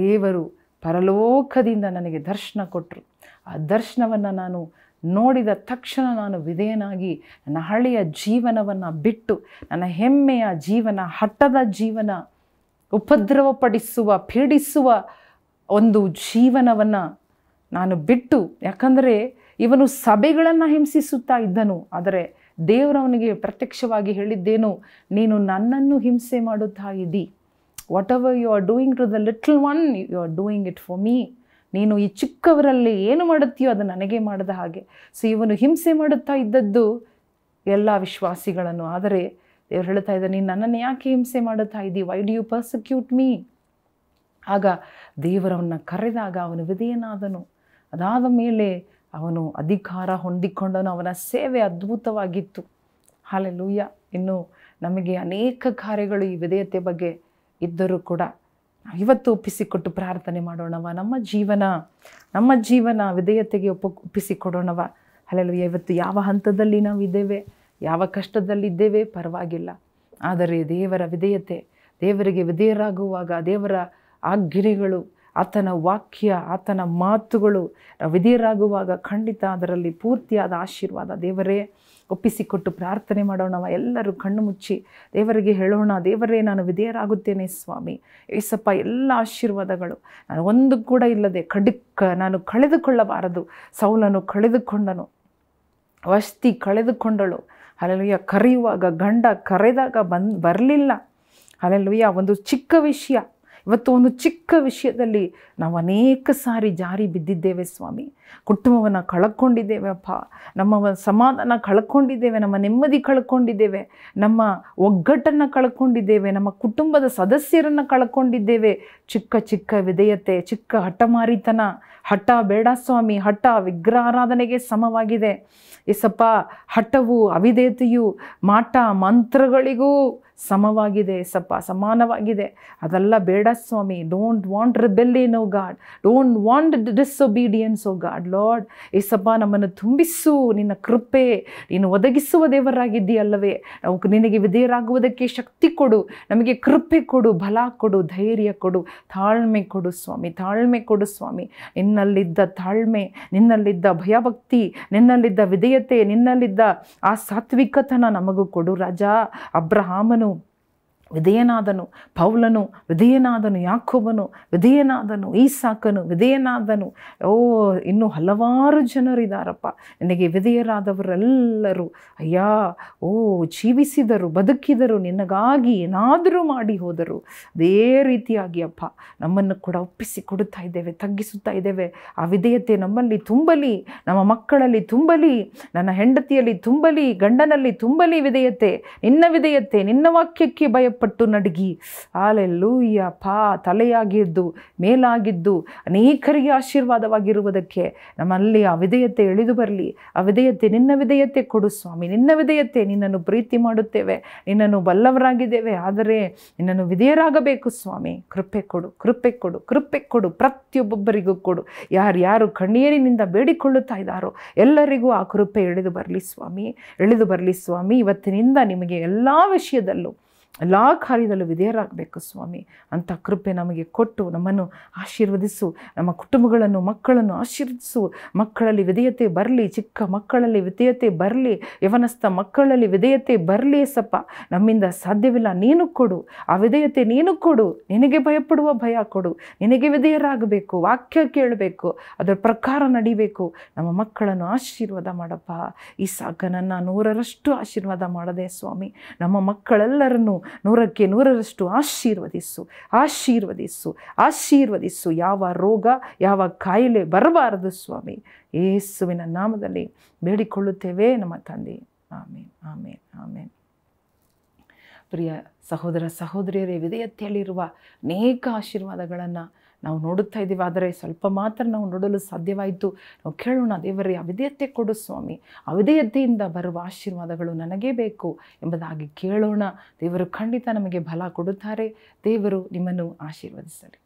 ದೇವರು ಪರಲೋಕದಿಂದ ನನಗೆ ದರ್ಶನ ಕೊಟ್ಟರು ಆ ದರ್ಶನವನ್ನು ನಾನು ನೋಡಿದ ತಕ್ಷಣ ನಾನು ವಿಧೇಯನಾಗಿ ನನ್ನ ಹಳೆಯ ಜೀವನವನ್ನು ಬಿಟ್ಟು ನನ್ನ ಹೆಮ್ಮೆಯ ಜೀವನ ಹಟ್ಟದ ಜೀವನ ಉಪದ್ರವಪಡಿಸುವ ಪೀಡಿಸುವ ಒಂದು ಜೀವನವನ್ನು ನಾನು ಬಿಟ್ಟು ಯಾಕಂದರೆ ಇವನು ಸಭೆಗಳನ್ನು ಹಿಂಸಿಸುತ್ತಾ ಇದ್ದನು ಆದರೆ ದೇವರವನಿಗೆ ಪ್ರತ್ಯಕ್ಷವಾಗಿ ಹೇಳಿದ್ದೇನು ನೀನು ನನ್ನನ್ನು ಹಿಂಸೆ ಮಾಡುತ್ತಾ ಇದ್ದೀ whatever you are doing to the little one you are doing it for me ನೀನು ಈ ಚಿಕ್ಕವರಲ್ಲಿ ಏನು ಮಾಡುತ್ತೀಯೋ ಅದು ನನಗೆ ಮಾಡಿದ ಹಾಗೆ ಸೊ ಇವನು ಹಿಂಸೆ ಮಾಡುತ್ತಾ ಇದ್ದದ್ದು ಎಲ್ಲ ವಿಶ್ವಾಸಿಗಳನ್ನು ಆದರೆ ದೇವರು ಹೇಳ್ತಾ ಇದ್ದಾರೆ ನೀನು ನನ್ನನ್ನು ಯಾಕೆ ಹಿಂಸೆ ಮಾಡುತ್ತಾ ಇದ್ದೀ why do you persecute me ಆಗ ದೇವರವನ್ನು ಕರೆದಾಗ ಅವನು ವಿಧೇಯನಾದನು ಅದಾದ ಮೇಲೆ ಅವನು ಅಧಿಕಾರ ಹೊಂದಿಕೊಂಡನು ಅವನ ಸೇವೆ ಅದ್ಭುತವಾಗಿತ್ತು ಹಾಲೆ ಲೂಯ್ಯ ಇನ್ನು ನಮಗೆ ಅನೇಕ ಕಾರ್ಯಗಳು ಈ ವಿಧೇಯತೆ ಬಗ್ಗೆ ಇದ್ದರೂ ಕೂಡ ನಾವು ಇವತ್ತು ಒಪ್ಪಿಸಿಕೊಟ್ಟು ಪ್ರಾರ್ಥನೆ ಮಾಡೋಣವ ನಮ್ಮ ಜೀವನ ನಮ್ಮ ಜೀವನ ವಿಧೇಯತೆಗೆ ಒಪ್ಪ ಒಪ್ಪಿಸಿಕೊಡೋಣವ ಅಲ್ಲೆಲ್ಲ ಇವತ್ತು ಯಾವ ಹಂತದಲ್ಲಿ ನಾವು ಇದ್ದೇವೆ ಯಾವ ಕಷ್ಟದಲ್ಲಿದ್ದೇವೆ ಪರವಾಗಿಲ್ಲ ಆದರೆ ದೇವರ ವಿಧೇಯತೆ ದೇವರಿಗೆ ವಿಧೇಯರಾಗುವಾಗ ದೇವರ ಆಜ್ಞೆಗಳು ಆತನ ವಾಕ್ಯ ಆತನ ಮಾತುಗಳು ವಿಧೇಯರಾಗುವಾಗ ಖಂಡಿತ ಅದರಲ್ಲಿ ಪೂರ್ತಿಯಾದ ಆಶೀರ್ವಾದ ದೇವರೇ ಒಪ್ಪಿಸಿಕೊಟ್ಟು ಪ್ರಾರ್ಥನೆ ಮಾಡೋಣ ಎಲ್ಲರೂ ಕಣ್ಣು ಮುಚ್ಚಿ ದೇವರಿಗೆ ಹೇಳೋಣ ದೇವರೇ ನಾನು ವಿಧೇಯರಾಗುತ್ತೇನೆ ಸ್ವಾಮಿ ಏಸಪ್ಪ ಎಲ್ಲ ಆಶೀರ್ವಾದಗಳು ನಾನು ಒಂದು ಕೂಡ ಇಲ್ಲದೆ ಖಡಿಕ್ಕ ನಾನು ಕಳೆದುಕೊಳ್ಳಬಾರದು ಸೌಲನು ಕಳೆದುಕೊಂಡನು ವಸ್ತಿ ಕಳೆದುಕೊಂಡಳು ಅಲೆಲುಯ್ಯ ಕರೆಯುವಾಗ ಗಂಡ ಕರೆದಾಗ ಬಂದು ಬರಲಿಲ್ಲ ಅಲೆಲುಯ್ಯ ಒಂದು ಚಿಕ್ಕ ವಿಷಯ ಇವತ್ತು ಒಂದು ಚಿಕ್ಕ ವಿಷಯದಲ್ಲಿ ನಾವು ಅನೇಕ ಸಾರಿ ಜಾರಿ ಬಿದ್ದಿದ್ದೇವೆ ಸ್ವಾಮಿ ಕುಟುಂಬವನ್ನು ಕಳ್ಕೊಂಡಿದ್ದೇವೆ ನಮ್ಮ ಸಮಾಧಾನ ಕಳ್ಕೊಂಡಿದ್ದೇವೆ ನಮ್ಮ ನೆಮ್ಮದಿ ಕಳ್ಕೊಂಡಿದ್ದೇವೆ ನಮ್ಮ ಒಗ್ಗಟ್ಟನ್ನು ಕಳ್ಕೊಂಡಿದ್ದೇವೆ ನಮ್ಮ ಕುಟುಂಬದ ಸದಸ್ಯರನ್ನು ಕಳ್ಕೊಂಡಿದ್ದೇವೆ ಚಿಕ್ಕ ಚಿಕ್ಕ ವಿಧೇಯತೆ ಚಿಕ್ಕ ಹಠಮಾರಿತನ ಹಠ ಬೇಡ ಸ್ವಾಮಿ ಹಠ ವಿಗ್ರಹಾರಾಧನೆಗೆ ಸಮವಾಗಿದೆ ಎಸಪ್ಪ ಹಠವು ಅವಿದೇತೆಯು ಮಾಟ ಮಂತ್ರಗಳಿಗೂ ಸಮವಾಗಿದೆ ಸಪ್ಪ ಸಮಾನವಾಗಿದೆ ಅದೆಲ್ಲ ಬೇಡ ಸ್ವಾಮಿ don't want rebellion O God don't want obedience O God Lord ಸಪ್ಪ ನಮ್ಮನ್ನು ತುಂಬಿಸು ನಿನ್ನ ಕೃಪೆ ನೀನು ಒದಗಿಸುವ ದೇವರಾಗಿದ್ದೀಯಲ್ಲವೇ ನಾವು ನಿನಗೆ ವಿಧೇಯರಾಗುವುದಕ್ಕೆ ಶಕ್ತಿ ಕೊಡು ನಮಗೆ ಕೃಪೆ ಕೊಡು ಬಲ ಕೊಡು ಧೈರ್ಯ ಕೊಡು ತಾಳ್ಮೆ ಕೊಡು ಸ್ವಾಮಿ ತಾಳ್ಮೆ ಕೊಡು ಸ್ವಾಮಿ ನಿನ್ನಲ್ಲಿದ್ದ ತಾಳ್ಮೆ ನಿನ್ನಲ್ಲಿದ್ದ ಭಯಭಕ್ತಿ ನಿನ್ನಲ್ಲಿದ್ದ ವಿಧೇಯತೆ ನಿನ್ನಲ್ಲಿದ್ದ ಆ ಸಾತ್ವಿಕತನ ನಮಗೂ ಕೊಡು ರಾಜ ಅಬ್ರಹಾಮನು ವಿಧೇಯನಾದನು ಪೌಲನು ವಿಧೇಯನಾದನು ಯಾಕೋಬನು ವಿಧೇಯನಾದನು ಸಾಕನು ವಿಧೇಯನಾದನು ಓ ಇನ್ನೂ ಹಲವಾರು ಜನರಿದ್ದಾರಪ್ಪ ನಿನಗೆ ವಿಧೇಯರಾದವರೆಲ್ಲರೂ ಅಯ್ಯ ಓ ಜೀವಿಸಿದರು ಬದುಕಿದರು ನಿನಗಾಗಿ ಏನಾದರೂ ಮಾಡಿ ಹೋದರು ಅದೇ ರೀತಿಯಾಗಿ ಅಪ್ಪ ನಮ್ಮನ್ನು ಕೂಡ ಒಪ್ಪಿಸಿ ಕೊಡುತ್ತಾ ಇದ್ದೇವೆ ತಗ್ಗಿಸುತ್ತಾ ಇದ್ದೇವೆ ಆ ವಿಧೇಯತೆ ನಮ್ಮಲ್ಲಿ ತುಂಬಲಿ ನಮ್ಮ ಮಕ್ಕಳಲ್ಲಿ ತುಂಬಲಿ ನನ್ನ ಹೆಂಡತಿಯಲ್ಲಿ ತುಂಬಲಿ ಗಂಡನಲ್ಲಿ ತುಂಬಲಿ ವಿಧೇಯತೆ ನಿನ್ನ ವಿಧೇಯತೆ ನಿನ್ನ ವಾಕ್ಯಕ್ಕೆ ಭಯ ಪಟ್ಟು ನಡಗಿ ಆಲೆಲ್ಲೂ ಪಾ ತಲೆಯಾಗಿದ್ದು ಮೇಲಾಗಿದ್ದು ಅನೇಕರಿಗೆ ಆಶೀರ್ವಾದವಾಗಿರುವುದಕ್ಕೆ ನಮ್ಮಲ್ಲಿ ಆ ವಿಧೇಯತೆ ಎಳೆದು ಬರಲಿ ಆ ವಿಧೇಯತೆ ನಿನ್ನ ವಿಧೇಯತೆ ಕೊಡು ಸ್ವಾಮಿ ನಿನ್ನ ವಿಧೇಯತೆ ನಿನ್ನನ್ನು ಪ್ರೀತಿ ಮಾಡುತ್ತೇವೆ ನಿನ್ನನ್ನು ಬಲ್ಲವರಾಗಿದ್ದೇವೆ ಆದರೆ ನಿನ್ನನ್ನು ವಿಧೇಯರಾಗಬೇಕು ಸ್ವಾಮಿ ಕೃಪೆ ಕೊಡು ಕೃಪೆ ಕೊಡು ಕೃಪೆ ಕೊಡು ಪ್ರತಿಯೊಬ್ಬೊಬ್ಬರಿಗೂ ಕೊಡು ಯಾರ್ಯಾರು ಕಣ್ಣೀರಿನಿಂದ ಬೇಡಿಕೊಳ್ಳುತ್ತಾ ಇದ್ದಾರೋ ಎಲ್ಲರಿಗೂ ಆ ಕೃಪೆ ಎಳೆದು ಬರಲಿ ಸ್ವಾಮಿ ಎಳೆದು ಬರಲಿ ಸ್ವಾಮಿ ಇವತ್ತಿನಿಂದ ನಿಮಗೆ ಎಲ್ಲ ವಿಷಯದಲ್ಲೂ ಎಲ್ಲ ಕಾರ್ಯದಲ್ಲೂ ವಿಧೇಯರಾಗಬೇಕು ಸ್ವಾಮಿ ಅಂಥ ಕೃಪೆ ನಮಗೆ ಕೊಟ್ಟು ನಮ್ಮನ್ನು ಆಶೀರ್ವದಿಸು ನಮ್ಮ ಕುಟುಂಬಗಳನ್ನು ಮಕ್ಕಳನ್ನು ಆಶೀರ್ವದಿಸು ಮಕ್ಕಳಲ್ಲಿ ವಿಧೇಯತೆ ಬರಲಿ ಚಿಕ್ಕ ಮಕ್ಕಳಲ್ಲಿ ವಿಧೇಯತೆ ಬರಲಿ ಯವನಸ್ಥ ಮಕ್ಕಳಲ್ಲಿ ವಿಧೇಯತೆ ಬರಲಿ ಸಪ್ಪ ನಮ್ಮಿಂದ ಸಾಧ್ಯವಿಲ್ಲ ನೀನು ಕೊಡು ಆ ವಿಧೇಯತೆ ನೀನು ಕೊಡು ನಿನಗೆ ಭಯಪಡುವ ಭಯ ಕೊಡು ನಿನಗೆ ವಿಧೇಯರಾಗಬೇಕು ವಾಕ್ಯ ಕೇಳಬೇಕು ಅದರ ಪ್ರಕಾರ ನಡಿಬೇಕು ನಮ್ಮ ಮಕ್ಕಳನ್ನು ಆಶೀರ್ವಾದ ಮಾಡಪ್ಪ ಈ ಸಾಕನನ್ನು ನೂರರಷ್ಟು ಆಶೀರ್ವಾದ ಮಾಡದೆ ಸ್ವಾಮಿ ನಮ್ಮ ಮಕ್ಕಳೆಲ್ಲರನ್ನೂ ನೂರಕ್ಕೆ ನೂರರಷ್ಟು ಆಶೀರ್ವದಿಸು ಆಶೀರ್ವದಿಸು ಆಶೀರ್ವದಿಸು ಯಾವ ರೋಗ ಯಾವ ಕಾಯಿಲೆ ಬರಬಾರದು ಸ್ವಾಮಿ ಯೇಸುವಿನ ನಾಮದಲ್ಲಿ ಬೇಡಿಕೊಳ್ಳುತ್ತೇವೆ ನಮ್ಮ ತಂದೆ ಆಮೇನ್ ಆಮೇನ್ ಆಮೇನ್ ಪ್ರಿಯ ಸಹೋದರ ಸಹೋದರಿಯರೇ ವಿಧೇಯತೆಯಲ್ಲಿರುವ ಅನೇಕ ಆಶೀರ್ವಾದಗಳನ್ನು ನಾವು ನೋಡುತ್ತಾ ಇದ್ದೀವಿ ಆದರೆ ಸ್ವಲ್ಪ ಮಾತ್ರ ನಾವು ನೋಡಲು ಸಾಧ್ಯವಾಯಿತು ನಾವು ಕೇಳೋಣ ದೇವರೇ ಅವಿದೇಯತೆ ಕೊಡು ಸ್ವಾಮಿ ಅವಿದೇಯತೆಯಿಂದ ಬರುವ ಆಶೀರ್ವಾದಗಳು ನನಗೇ ಬೇಕು ಎಂಬುದಾಗಿ ಕೇಳೋಣ ದೇವರು ಖಂಡಿತ ನಮಗೆ ಬಲ ಕೊಡುತ್ತಾರೆ ದೇವರು ನಿಮ್ಮನ್ನು ಆಶೀರ್ವದಿಸಲಿ